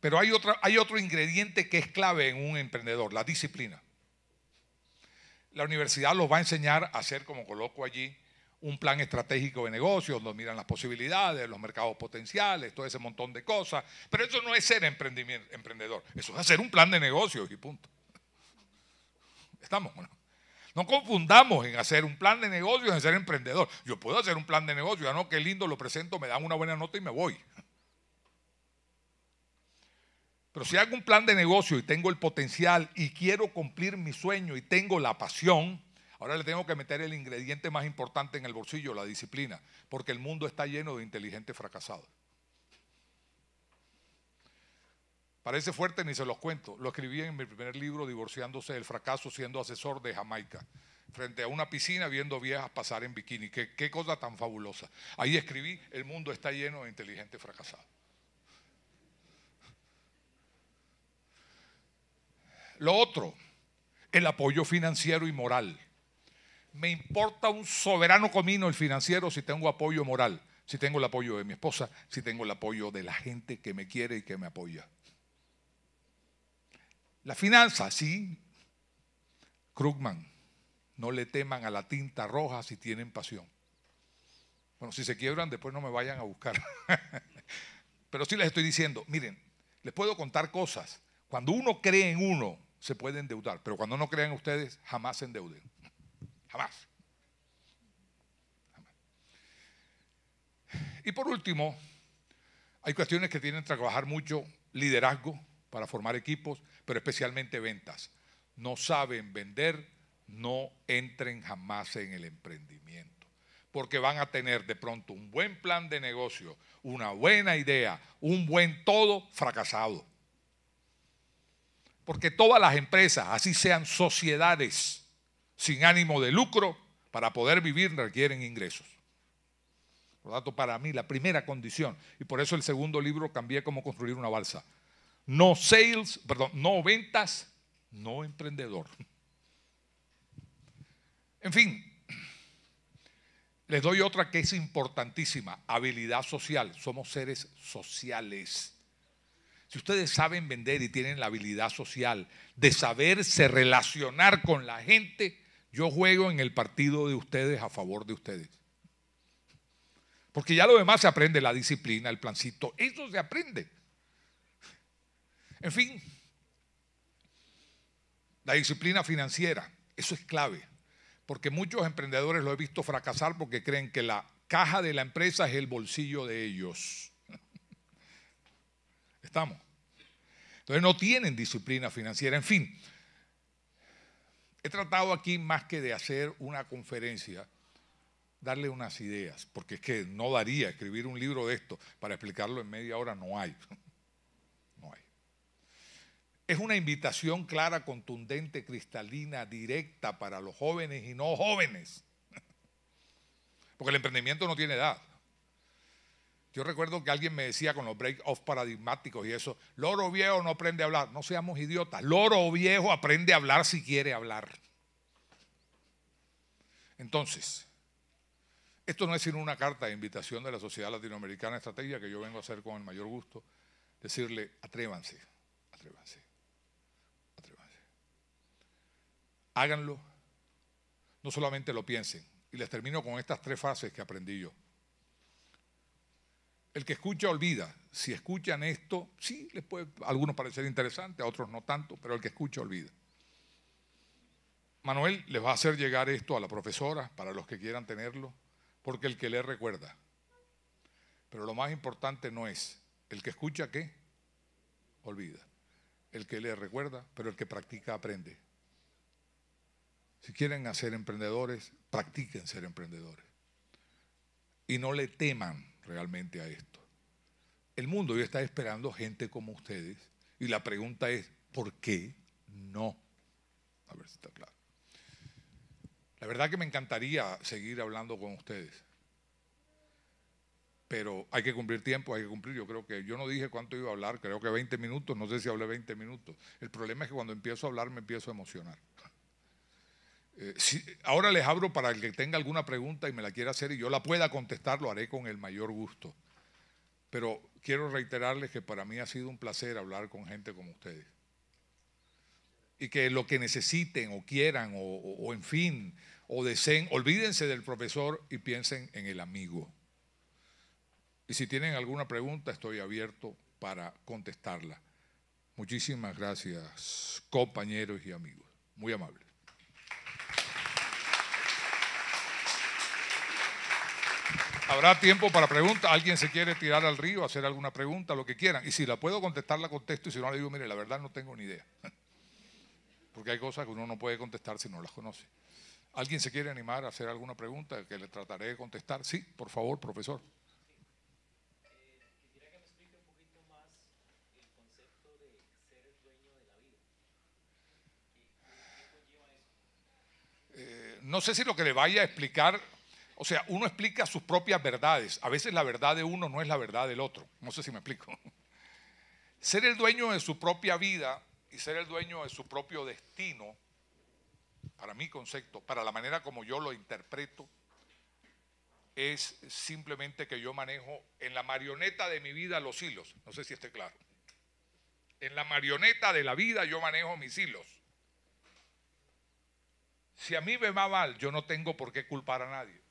Pero hay, otro ingrediente que es clave en un emprendedor, la disciplina. La universidad los va a enseñar a hacer, como coloco allí, un plan estratégico de negocios, donde miran las posibilidades, los mercados potenciales, todo ese montón de cosas. Pero eso no es ser emprendedor, eso es hacer un plan de negocios y punto. Estamos, bueno. No confundamos en hacer un plan de negocio, en ser emprendedor. Yo puedo hacer un plan de negocio, ya no, qué lindo, lo presento, me dan una buena nota y me voy. Pero si hago un plan de negocio y tengo el potencial y quiero cumplir mi sueño y tengo la pasión, ahora le tengo que meter el ingrediente más importante en el bolsillo, la disciplina, porque el mundo está lleno de inteligentes fracasados. Parece fuerte, ni se los cuento. Lo escribí en mi primer libro, Divorciándose del Fracaso, siendo asesor de Jamaica, frente a una piscina viendo viejas pasar en bikini. Qué, qué cosa tan fabulosa. Ahí escribí, el mundo está lleno de inteligentes fracasados. Lo otro, el apoyo financiero y moral. Me importa un soberano comino el financiero si tengo apoyo moral, si tengo el apoyo de mi esposa, si tengo el apoyo de la gente que me quiere y que me apoya. La finanza, sí. Krugman, no le teman a la tinta roja si tienen pasión. Bueno, si se quiebran, después no me vayan a buscar. Pero sí les estoy diciendo, miren, les puedo contar cosas. Cuando uno cree en uno, se puede endeudar, pero cuando no crean ustedes, jamás se endeuden. Jamás. jamás. Y por último, hay cuestiones que tienen que trabajar mucho, liderazgo, para formar equipos, pero especialmente ventas. No saben vender, no entren jamás en el emprendimiento, porque van a tener de pronto un buen plan de negocio, una buena idea, un buen todo fracasado. Porque todas las empresas, así sean sociedades sin ánimo de lucro, para poder vivir requieren ingresos. Por lo tanto, para mí la primera condición, y por eso el segundo libro cambié cómo construir una balsa, no sales, perdón, no ventas, no emprendedor. En fin, les doy otra que es importantísima, habilidad social. Somos seres sociales. Si ustedes saben vender y tienen la habilidad social de saberse relacionar con la gente, yo juego en el partido de ustedes a favor de ustedes. Porque ya lo demás se aprende, la disciplina, el plancito, eso se aprende. En fin, la disciplina financiera, eso es clave, porque muchos emprendedores lo he visto fracasar porque creen que la caja de la empresa es el bolsillo de ellos. ¿Estamos? Entonces no tienen disciplina financiera. En fin, he tratado aquí más que de hacer una conferencia, darle unas ideas, porque es que no daría escribir un libro de esto para explicarlo en media hora, no hay. Es una invitación clara, contundente, cristalina, directa para los jóvenes y no jóvenes. Porque el emprendimiento no tiene edad. Yo recuerdo que alguien me decía con los break-off paradigmáticos y eso, loro viejo no aprende a hablar, no seamos idiotas, loro viejo aprende a hablar si quiere hablar. Entonces, esto no es sino una carta de invitación de la Sociedad Latinoamericana Estrategia que yo vengo a hacer con el mayor gusto, decirle, atrévanse, atrévanse. háganlo. No solamente lo piensen. Y les termino con estas tres fases que aprendí yo. El que escucha olvida. Si escuchan esto, sí, les puede algunos parecer interesante, a otros no tanto, pero el que escucha olvida. Manuel les va a hacer llegar esto a la profesora, para los que quieran tenerlo, porque el que le recuerda. Pero lo más importante no es el que escucha qué, olvida. El que le recuerda, pero el que practica aprende. Si quieren hacer emprendedores, practiquen ser emprendedores. Y no le teman realmente a esto. El mundo hoy está esperando gente como ustedes. Y la pregunta es, ¿por qué no? A ver si está claro. La verdad que me encantaría seguir hablando con ustedes. Pero hay que cumplir tiempo, hay que cumplir. Yo creo que yo no dije cuánto iba a hablar, creo que 20 minutos, no sé si hablé 20 minutos. El problema es que cuando empiezo a hablar me empiezo a emocionar. Eh, si, ahora les abro para el que tenga alguna pregunta y me la quiera hacer y yo la pueda contestar, lo haré con el mayor gusto. Pero quiero reiterarles que para mí ha sido un placer hablar con gente como ustedes. Y que lo que necesiten o quieran o en fin, o deseen, olvídense del profesor y piensen en el amigo. Y si tienen alguna pregunta, estoy abierto para contestarla. Muchísimas gracias, compañeros y amigos. Muy amables. Habrá tiempo para preguntas. Alguien se quiere tirar al río, hacer alguna pregunta, lo que quieran. Y si la puedo contestar, la contesto. Y si no, le digo, mire, la verdad no tengo ni idea. Porque hay cosas que uno no puede contestar si no las conoce. ¿Alguien se quiere animar a hacer alguna pregunta que le trataré de contestar? Sí, por favor, profesor. Eh, no sé si lo que le vaya a explicar o sea, uno explica sus propias verdades. A veces la verdad de uno no es la verdad del otro. No sé si me explico. Ser el dueño de su propia vida y ser el dueño de su propio destino, para mi concepto, para la manera como yo lo interpreto, es simplemente que yo manejo en la marioneta de mi vida los hilos. No sé si esté claro. En la marioneta de la vida yo manejo mis hilos. Si a mí me va mal, yo no tengo por qué culpar a nadie.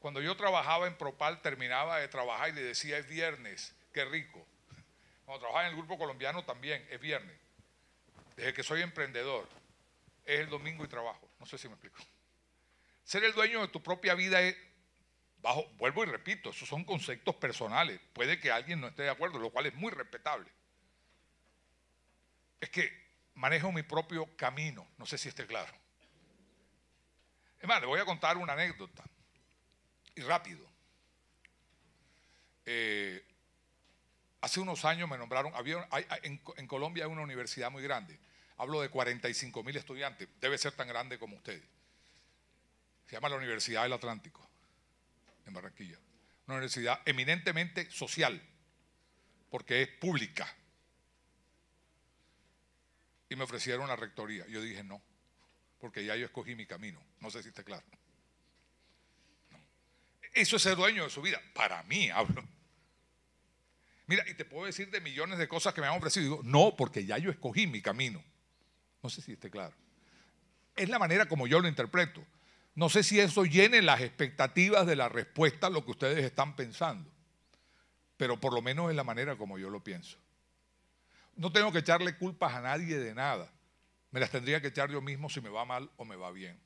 Cuando yo trabajaba en Propal, terminaba de trabajar y le decía, es viernes, qué rico. Cuando trabajaba en el grupo colombiano también, es viernes. Desde que soy emprendedor, es el domingo y trabajo. No sé si me explico. Ser el dueño de tu propia vida es, bajo, vuelvo y repito, esos son conceptos personales. Puede que alguien no esté de acuerdo, lo cual es muy respetable. Es que manejo mi propio camino, no sé si esté claro. Es más, le voy a contar una anécdota rápido. Eh, hace unos años me nombraron, había, en, Colombia hay una universidad muy grande, hablo de 45 mil estudiantes, debe ser tan grande como ustedes. Se llama la Universidad del Atlántico, en Barranquilla. Una universidad eminentemente social, porque es pública. Y me ofrecieron la rectoría. Yo dije no, porque ya yo escogí mi camino. No sé si está claro. Eso es ser dueño de su vida. Para mí hablo. Mira, y te puedo decir de millones de cosas que me han ofrecido. Digo, no, porque ya yo escogí mi camino. No sé si esté claro. Es la manera como yo lo interpreto. No sé si eso llene las expectativas de la respuesta a lo que ustedes están pensando. Pero por lo menos es la manera como yo lo pienso. No tengo que echarle culpas a nadie de nada. Me las tendría que echar yo mismo si me va mal o me va bien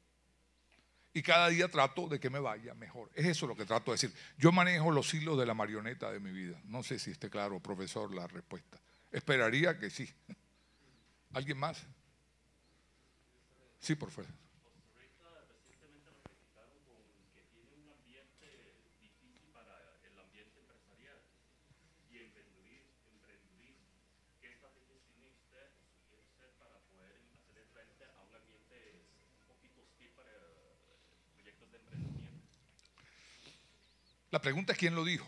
y cada día trato de que me vaya mejor. Es eso lo que trato de decir. Yo manejo los hilos de la marioneta de mi vida. No sé si esté claro, profesor, la respuesta. Esperaría que sí. ¿Alguien más? Sí, por favor. pregunta es quién lo dijo.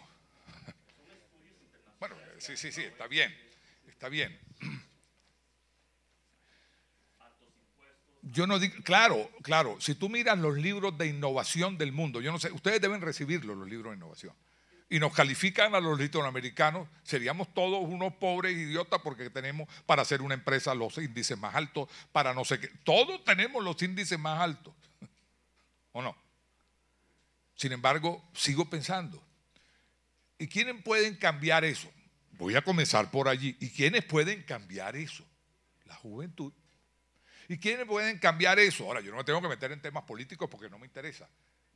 Bueno, sí, sí, sí, está bien, está bien. Yo no digo, claro, claro, si tú miras los libros de innovación del mundo, yo no sé, ustedes deben recibirlo los libros de innovación. Y nos califican a los latinoamericanos, seríamos todos unos pobres idiotas porque tenemos para hacer una empresa los índices más altos, para no sé qué. Todos tenemos los índices más altos, ¿o no? Sin embargo, sigo pensando, ¿y quiénes pueden cambiar eso? Voy a comenzar por allí. ¿Y quiénes pueden cambiar eso? La juventud. ¿Y quiénes pueden cambiar eso? Ahora, yo no me tengo que meter en temas políticos porque no me interesa,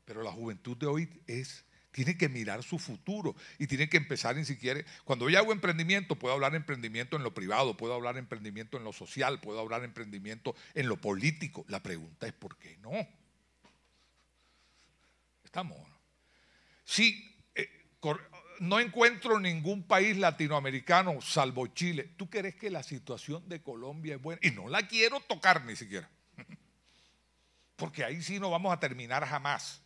pero la juventud de hoy es tiene que mirar su futuro y tiene que empezar ni siquiera. Cuando yo hago emprendimiento, puedo hablar emprendimiento en lo privado, puedo hablar emprendimiento en lo social, puedo hablar emprendimiento en lo político. La pregunta es: ¿por qué no? Estamos. Sí, eh, no encuentro ningún país latinoamericano, salvo Chile. ¿Tú crees que la situación de Colombia es buena? Y no la quiero tocar ni siquiera. Porque ahí sí no vamos a terminar jamás.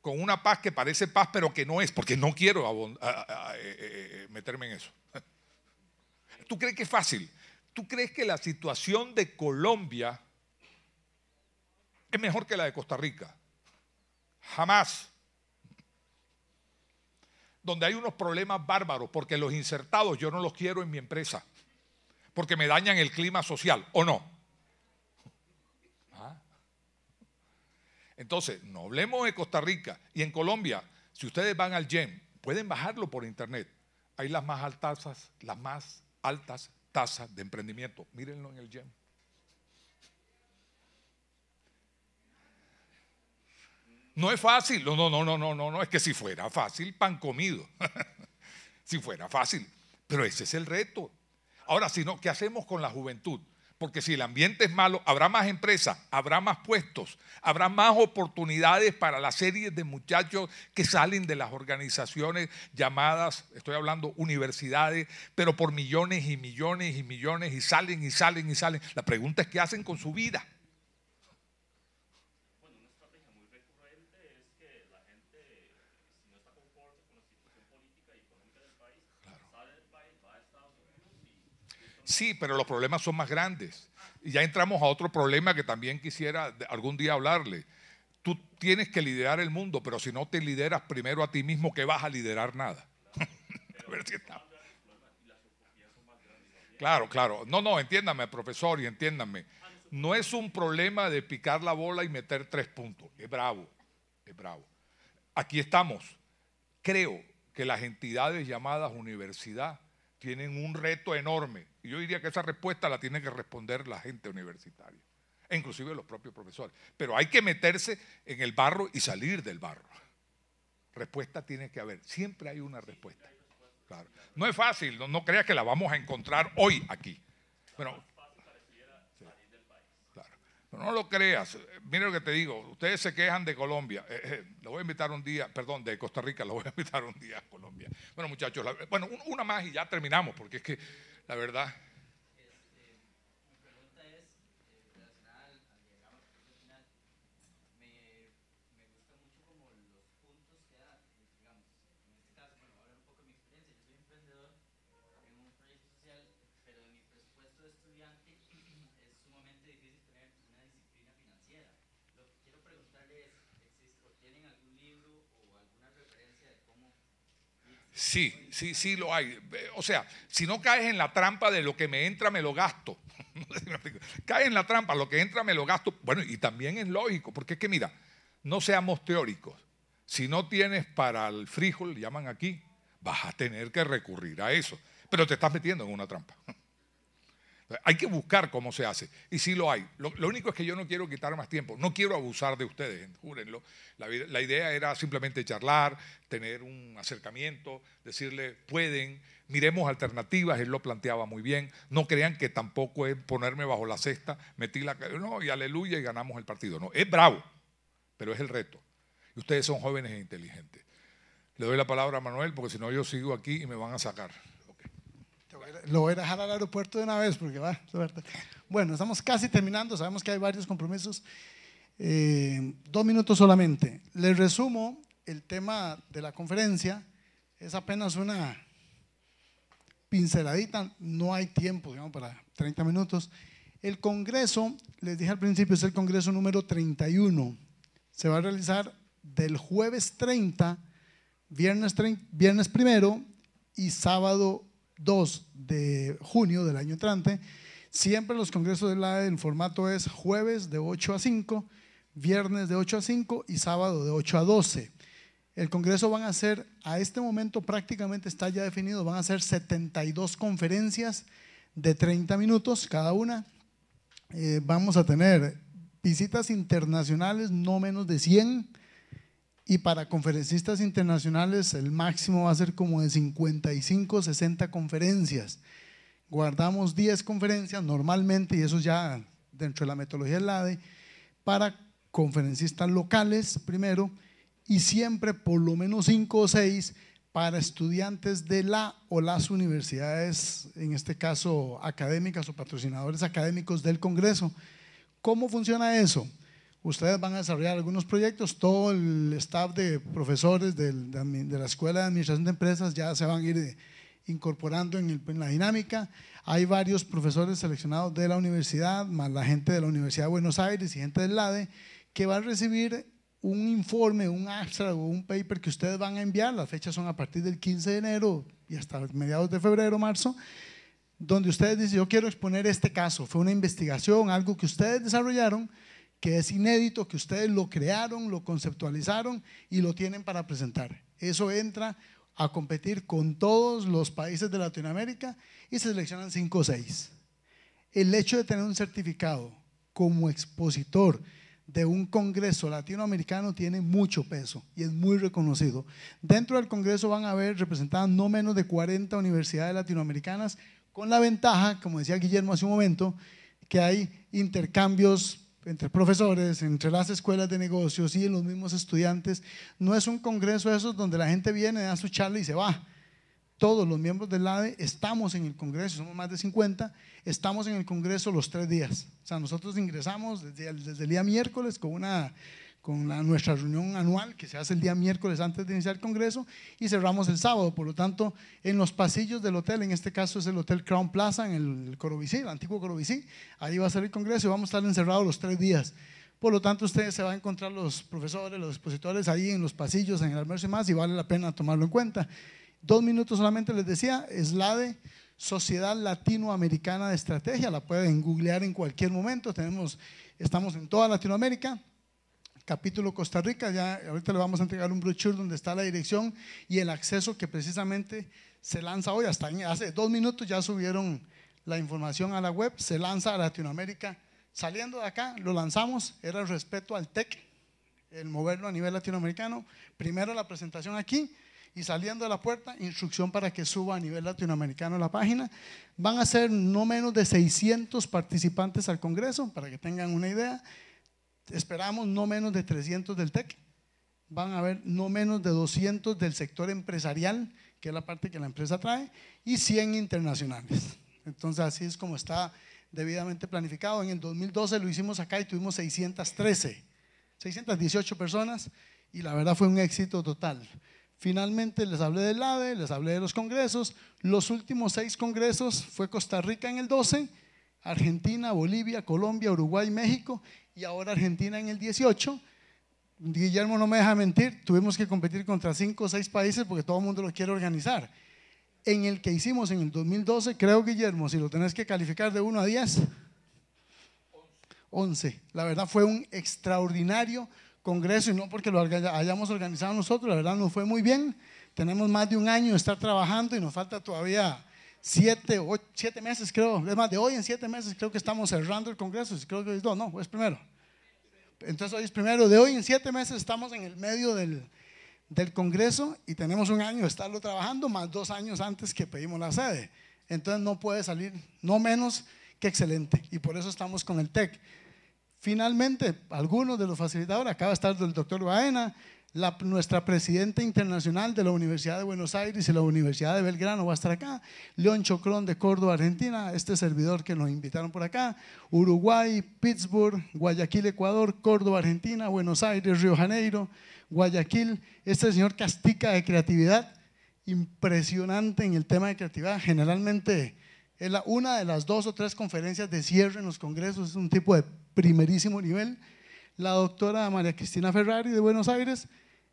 Con una paz que parece paz, pero que no es, porque no quiero eh, eh, meterme en eso. ¿Tú crees que es fácil? ¿Tú crees que la situación de Colombia es mejor que la de Costa Rica? Jamás. Donde hay unos problemas bárbaros, porque los insertados yo no los quiero en mi empresa, porque me dañan el clima social, ¿o no? Ah. Entonces, no hablemos de Costa Rica y en Colombia, si ustedes van al GEM, pueden bajarlo por internet. Hay las más altas tasas, las más altas tasas de emprendimiento. Mírenlo en el GEM. No es fácil, no, no, no, no, no, no, no, es que si fuera fácil, pan comido. si fuera fácil, pero ese es el reto. Ahora, si no, ¿qué hacemos con la juventud? Porque si el ambiente es malo, habrá más empresas, habrá más puestos, habrá más oportunidades para la serie de muchachos que salen de las organizaciones llamadas, estoy hablando universidades, pero por millones y millones y millones y salen y salen y salen. La pregunta es qué hacen con su vida. Sí, pero los problemas son más grandes. Y ya entramos a otro problema que también quisiera algún día hablarle. Tú tienes que liderar el mundo, pero si no te lideras primero a ti mismo, que vas a liderar nada. a ver si está. Claro, claro. No, no, entiéndame, profesor, y entiéndame. No es un problema de picar la bola y meter tres puntos. Es bravo, es bravo. Aquí estamos. Creo que las entidades llamadas universidad tienen un reto enorme y yo diría que esa respuesta la tiene que responder la gente universitaria, e inclusive los propios profesores. Pero hay que meterse en el barro y salir del barro. Respuesta tiene que haber, siempre hay una respuesta. Claro. No es fácil, no, creas que la vamos a encontrar hoy aquí. Bueno, no lo creas. mire lo que te digo. Ustedes se quejan de Colombia. Eh, eh, lo voy a invitar un día, perdón, de Costa Rica, lo voy a invitar un día a Colombia. Bueno, muchachos, bueno, una más y ya terminamos, porque es que la verdad. Sí, sí, sí lo hay. Eh, o sea, si no caes en la trampa de lo que me entra, me lo gasto. caes en la trampa, lo que entra, me lo gasto. Bueno, y también es lógico, porque es que mira, no seamos teóricos. Si no tienes para el frijol, llaman aquí, vas a tener que recurrir a eso. Pero te estás metiendo en una trampa. Hay que buscar cómo se hace. Y sí lo hay. Lo, único es que yo no quiero quitar más tiempo. No quiero abusar de ustedes, júrenlo. La, la idea era simplemente charlar, tener un acercamiento, decirle, pueden, miremos alternativas. Él lo planteaba muy bien. No crean que tampoco es ponerme bajo la cesta, metí la... No, y aleluya y ganamos el partido. No, es bravo, pero es el reto. Y ustedes son jóvenes e inteligentes. Le doy la palabra a Manuel porque si no yo sigo aquí y me van a sacar lo voy a dejar al aeropuerto de una vez porque va, Bueno, estamos casi terminando, sabemos que hay varios compromisos. Eh, dos minutos solamente. Les resumo el tema de la conferencia. Es apenas una pinceladita, no hay tiempo, digamos, para 30 minutos. El Congreso, les dije al principio, es el Congreso número 31. Se va a realizar del jueves 30, viernes, 30, viernes primero y sábado 2 de junio del año entrante. Siempre los congresos de la e en formato es jueves de 8 a 5, viernes de 8 a 5 y sábado de 8 a 12. El Congreso van a ser, a este momento prácticamente está ya definido, van a ser 72 conferencias de 30 minutos cada una. Eh, vamos a tener visitas internacionales no menos de 100, y para conferencistas internacionales el máximo va a ser como de 55, 60 conferencias. Guardamos 10 conferencias normalmente, y eso ya dentro de la metodología del ADE, para conferencistas locales primero, y siempre por lo menos 5 o 6 para estudiantes de la o las universidades, en este caso académicas o patrocinadores académicos del Congreso. ¿Cómo funciona eso? Ustedes van a desarrollar algunos proyectos, todo el staff de profesores de la Escuela de Administración de Empresas ya se van a ir eh, incorporando en, la dinámica. Hay varios profesores seleccionados de la universidad, más la gente de la Universidad de Buenos Aires y gente del LADE, que van a recibir un informe, un abstract o un paper que ustedes van a enviar. Las fechas son a partir del 15 de enero y hasta mediados de febrero, marzo donde ustedes dicen, yo quiero exponer este caso, fue una investigación, algo que ustedes desarrollaron, que es inédito, que ustedes lo crearon, lo conceptualizaron y lo tienen para presentar. Eso entra a competir con todos los países de Latinoamérica y se seleccionan 5 o 6. El hecho de tener un certificado como expositor de un Congreso latinoamericano tiene mucho peso y es muy reconocido. Dentro del Congreso van a haber representadas no menos de 40 universidades latinoamericanas, con la ventaja, como decía Guillermo hace un momento, que hay intercambios entre profesores, entre las escuelas de negocios y los mismos estudiantes. No es un congreso de esos donde la gente viene, da su charla y se va. Todos los miembros del ADE estamos en el congreso, somos más de 50, estamos en el congreso los tres días. O sea, nosotros ingresamos desde el, desde el día miércoles con una con nuestra reunión anual que se hace el día miércoles antes de iniciar el Congreso y cerramos el sábado. Por lo tanto, en los pasillos del hotel, en este caso es el Hotel Crown Plaza, en el Corovisí, el antiguo Corovisí, ahí va a salir el Congreso y vamos a estar encerrados los tres días. Por lo tanto, ustedes se van a encontrar los profesores, los expositores ahí en los pasillos, en el almuerzo y más, y vale la pena tomarlo en cuenta. Dos minutos solamente les decía, es la de Sociedad Latinoamericana de Estrategia, la pueden googlear en cualquier momento, tenemos, estamos en toda Latinoamérica, capítulo Costa Rica. Ya ahorita le vamos a entregar un brochure donde está la dirección y el acceso que precisamente se lanza hoy. Hasta hace dos minutos ya subieron la información a la web. Se lanza a Latinoamérica. Saliendo de acá, lo lanzamos. Era el respeto al TEC, el moverlo a nivel latinoamericano. Primero la presentación aquí y saliendo de la puerta, instrucción para que suba a nivel latinoamericano la página. Van a ser no menos de 600 participantes al Congreso, para que tengan una idea esperamos no menos de 300 del TEC, van a haber no menos de 200 del sector empresarial, que es la parte que la empresa trae, y 100 internacionales. Entonces así es como está debidamente planificado. En el 2012 lo hicimos acá y tuvimos 613, 618 personas y la verdad fue un éxito total. Finalmente les hablé del AVE, les hablé de los congresos. Los últimos seis congresos fue Costa Rica en el 12, Argentina, Bolivia, Colombia, Uruguay, México y ahora Argentina en el 18. Guillermo no me deja mentir, tuvimos que competir contra cinco o seis países porque todo el mundo lo quiere organizar. En el que hicimos en el 2012, creo Guillermo, si lo tenés que calificar de 1 a 10, 11. La verdad fue un extraordinario congreso y no porque lo hayamos organizado nosotros, la verdad nos fue muy bien. Tenemos más de un año de estar trabajando y nos falta todavía siete, siete meses, creo. Es más, de hoy en siete meses creo que estamos cerrando el Congreso. Creo que es dos, no, es primero. Entonces hoy es primero. De hoy en siete meses estamos en el medio del, del Congreso y tenemos un año de estarlo trabajando, más dos años antes que pedimos la sede. Entonces no puede salir, no menos que excelente. Y por eso estamos con el TEC. Finalmente, algunos de los facilitadores, acaba de estar el doctor Baena, nuestra presidenta internacional de la Universidad de Buenos Aires y la Universidad de Belgrano va a estar acá, León Choclón de Córdoba, Argentina, este servidor que nos invitaron por acá, Uruguay, Pittsburgh, Guayaquil, Ecuador, Córdoba, Argentina, Buenos Aires, Río Janeiro, Guayaquil, este señor Castica de Creatividad, impresionante en el tema de creatividad, generalmente es la, una de las dos o tres conferencias de cierre en los congresos, es un tipo de primerísimo nivel la doctora María Cristina Ferrari de Buenos Aires,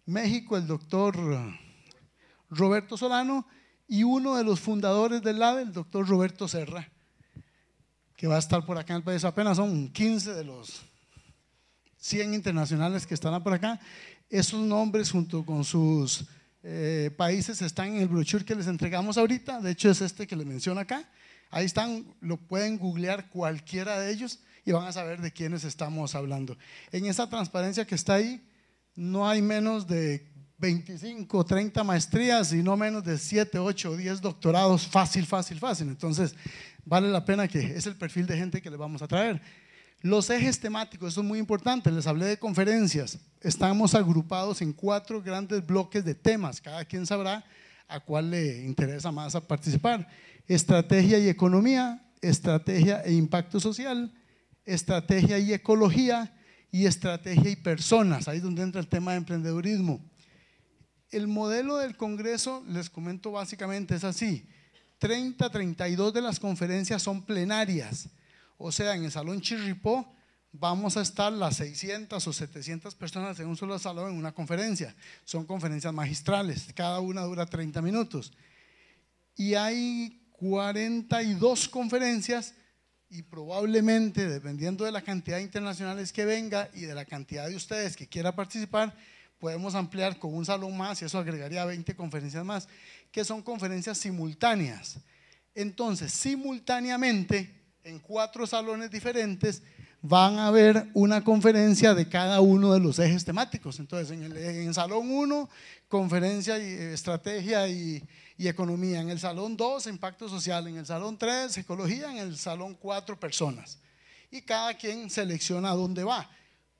México el doctor Roberto Solano y uno de los fundadores del LADE, el doctor Roberto Serra, que va a estar por acá en el país. Apenas son 15 de los 100 internacionales que están por acá. Esos nombres junto con sus eh, países están en el brochure que les entregamos ahorita, de hecho es este que les menciono acá. Ahí están, lo pueden googlear cualquiera de ellos y van a saber de quiénes estamos hablando. En esa transparencia que está ahí, no hay menos de 25, 30 maestrías y no menos de 7, 8 o 10 doctorados, fácil, fácil, fácil. Entonces, vale la pena que es el perfil de gente que le vamos a traer. Los ejes temáticos, eso es muy importante, les hablé de conferencias. Estamos agrupados en cuatro grandes bloques de temas, cada quien sabrá a cuál le interesa más a participar. Estrategia y economía, estrategia e impacto social, estrategia y ecología y estrategia y personas. Ahí es donde entra el tema de emprendedurismo. El modelo del Congreso, les comento básicamente, es así. 30, 32 de las conferencias son plenarias. O sea, en el Salón Chirripó vamos a estar las 600 o 700 personas en un solo salón en una conferencia. Son conferencias magistrales, cada una dura 30 minutos. Y hay 42 conferencias y probablemente, dependiendo de la cantidad de internacionales que venga y de la cantidad de ustedes que quiera participar, podemos ampliar con un salón más y eso agregaría 20 conferencias más, que son conferencias simultáneas. Entonces, simultáneamente, en cuatro salones diferentes, van a haber una conferencia de cada uno de los ejes temáticos. Entonces, en el, en salón 1, conferencia y eh, estrategia y y economía. En el salón 2, impacto social. En el salón 3, ecología. En el salón 4, personas. Y cada quien selecciona dónde va.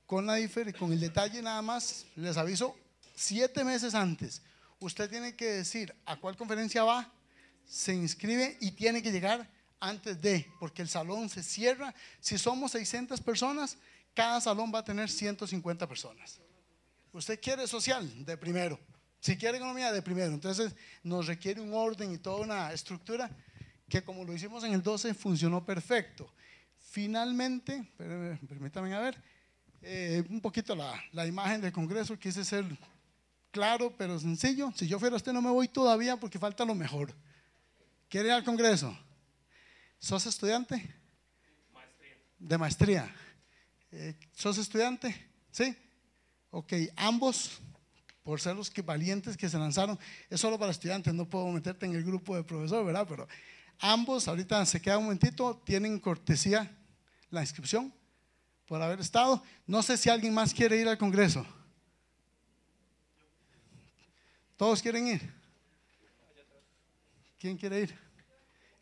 Con, la con el detalle nada más, les aviso, siete meses antes, usted tiene que decir a cuál conferencia va, se inscribe y tiene que llegar antes de, porque el salón se cierra. Si somos 600 personas, cada salón va a tener 150 personas. Usted quiere social de primero. Si quiere economía, de primero. Entonces nos requiere un orden y toda una estructura que como lo hicimos en el 12 funcionó perfecto. Finalmente, permítanme a ver, eh, un poquito la, imagen del Congreso, quise ser claro pero sencillo. Si yo fuera usted no me voy todavía porque falta lo mejor. ¿Quiere ir al Congreso? ¿Sos estudiante? Maestría. De maestría. Eh, ¿Sos estudiante? ¿Sí? Ok, ambos por ser los que, valientes que se lanzaron. Es solo para estudiantes, no puedo meterte en el grupo de profesor, ¿verdad? Pero ambos, ahorita se queda un momentito, tienen cortesía la inscripción por haber estado. No sé si alguien más quiere ir al Congreso. ¿Todos quieren ir? ¿Quién quiere ir?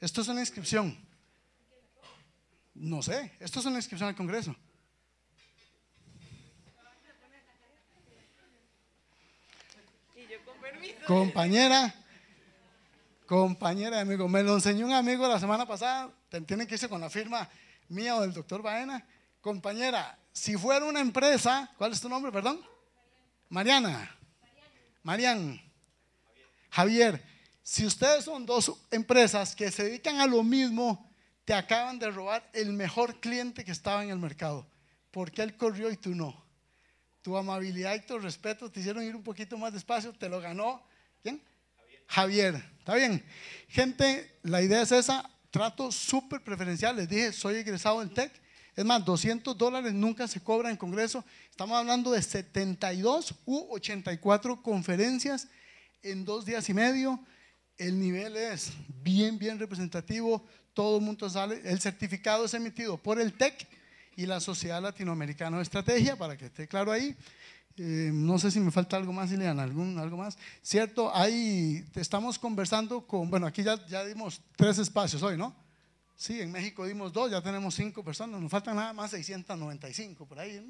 Esto es una inscripción. No sé, esto es una inscripción al Congreso. compañera, compañera amigo. Me lo enseñó un amigo la semana pasada, Tiene que irse con la firma mía o del doctor Baena. Compañera, si fuera una empresa, ¿cuál es tu nombre, perdón? Mariana. Marian. Javier, si ustedes son dos empresas que se dedican a lo mismo, te acaban de robar el mejor cliente que estaba en el mercado. Porque él corrió y tú no? Tu amabilidad y tu respeto te hicieron ir un poquito más despacio, te lo ganó Javier. ¿Está bien? Gente, la idea es esa. Trato súper preferencial. Les dije, soy egresado del TEC. Es más, 200 dólares nunca se cobra en Congreso. Estamos hablando de 72 u 84 conferencias en dos días y medio. El nivel es bien, bien representativo. Todo el mundo sale. El certificado es emitido por el TEC y la Sociedad Latinoamericana de Estrategia, para que esté claro ahí. Eh, no sé si me falta algo más, Ileana, algún, algo más. Cierto, ahí estamos conversando con, bueno, aquí ya, ya dimos tres espacios hoy, ¿no? Sí, en México dimos dos, ya tenemos cinco personas, nos faltan nada más 695 por ahí,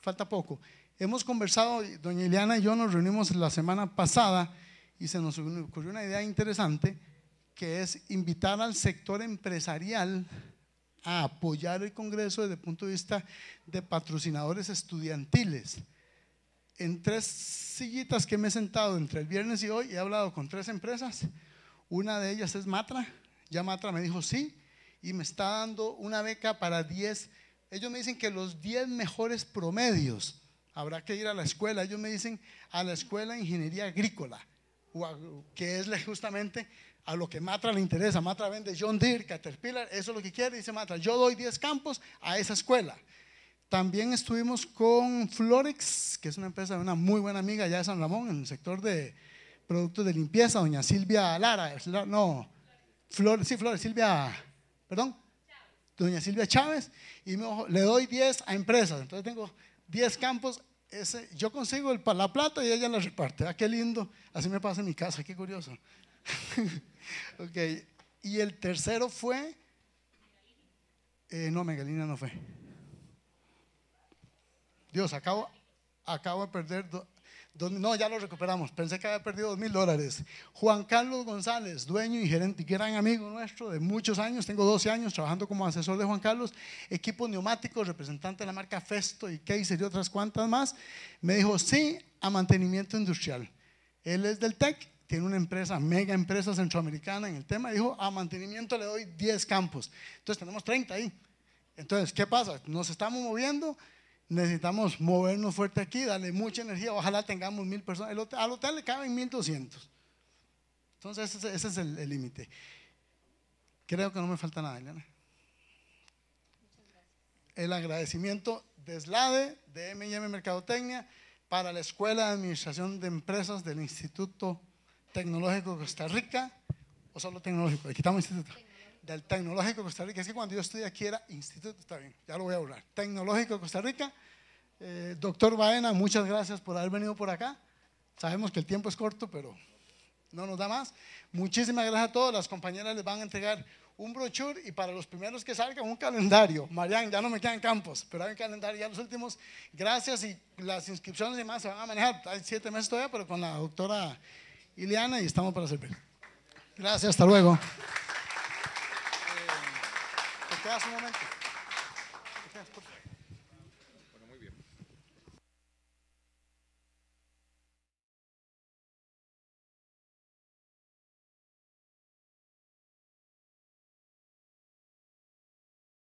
falta poco. Hemos conversado, doña Ileana y yo nos reunimos la semana pasada y se nos ocurrió una idea interesante que es invitar al sector empresarial a apoyar el Congreso desde el punto de vista de patrocinadores estudiantiles en tres sillitas que me he sentado entre el viernes y hoy, he hablado con tres empresas. Una de ellas es Matra. Ya Matra me dijo sí y me está dando una beca para 10. Ellos me dicen que los 10 mejores promedios habrá que ir a la escuela. Ellos me dicen a la escuela de ingeniería agrícola, que es justamente a lo que Matra le interesa. Matra vende John Deere, Caterpillar, eso es lo que quiere, dice Matra. Yo doy 10 campos a esa escuela. También estuvimos con Florex, que es una empresa de una muy buena amiga allá de San Ramón, en el sector de productos de limpieza, doña Silvia Lara, no, Flor, sí, Flores, Silvia, perdón, doña Silvia Chávez, y le doy 10 a empresas. Entonces tengo 10 campos, ese, yo consigo el, la plata y ella la reparte. Ah, qué lindo, así me pasa en mi casa, qué curioso. ok, y el tercero fue, eh, no, Megalina no fue. Dios, acabo, acabo de perder, no, ya lo recuperamos, pensé que había perdido dos mil dólares. Juan Carlos González, dueño y gerente, gran amigo nuestro de muchos años, tengo 12 años trabajando como asesor de Juan Carlos, equipo neumático, representante de la marca Festo y Kaiser y otras cuantas más, me dijo sí a mantenimiento industrial. Él es del TEC, tiene una empresa, mega empresa centroamericana en el tema, dijo, a mantenimiento le doy 10 campos. Entonces tenemos 30 ahí. Entonces, ¿qué pasa? Nos estamos moviendo, necesitamos movernos fuerte aquí, darle mucha energía, ojalá tengamos mil personas. al hotel le caben mil doscientos. Entonces ese, es el límite. Creo que no me falta nada, Elena. El agradecimiento de SLADE, de M&M Mercadotecnia, para la Escuela de Administración de Empresas del Instituto Tecnológico de Costa Rica, o solo tecnológico, aquí estamos instituto del Tecnológico de Costa Rica. Es que cuando yo estudié aquí era instituto, está bien, ya lo voy a hablar. Tecnológico de Costa Rica. Eh, doctor Baena, muchas gracias por haber venido por acá. Sabemos que el tiempo es corto, pero no nos da más. Muchísimas gracias a todos. Las compañeras les van a entregar un brochure y para los primeros que salgan un calendario. Marian, ya no me quedan campos, pero hay un calendario ya los últimos. Gracias y las inscripciones y más se van a manejar. Hay siete meses todavía, pero con la doctora Ileana y estamos para servir. Gracias, hasta luego. Até esse momento.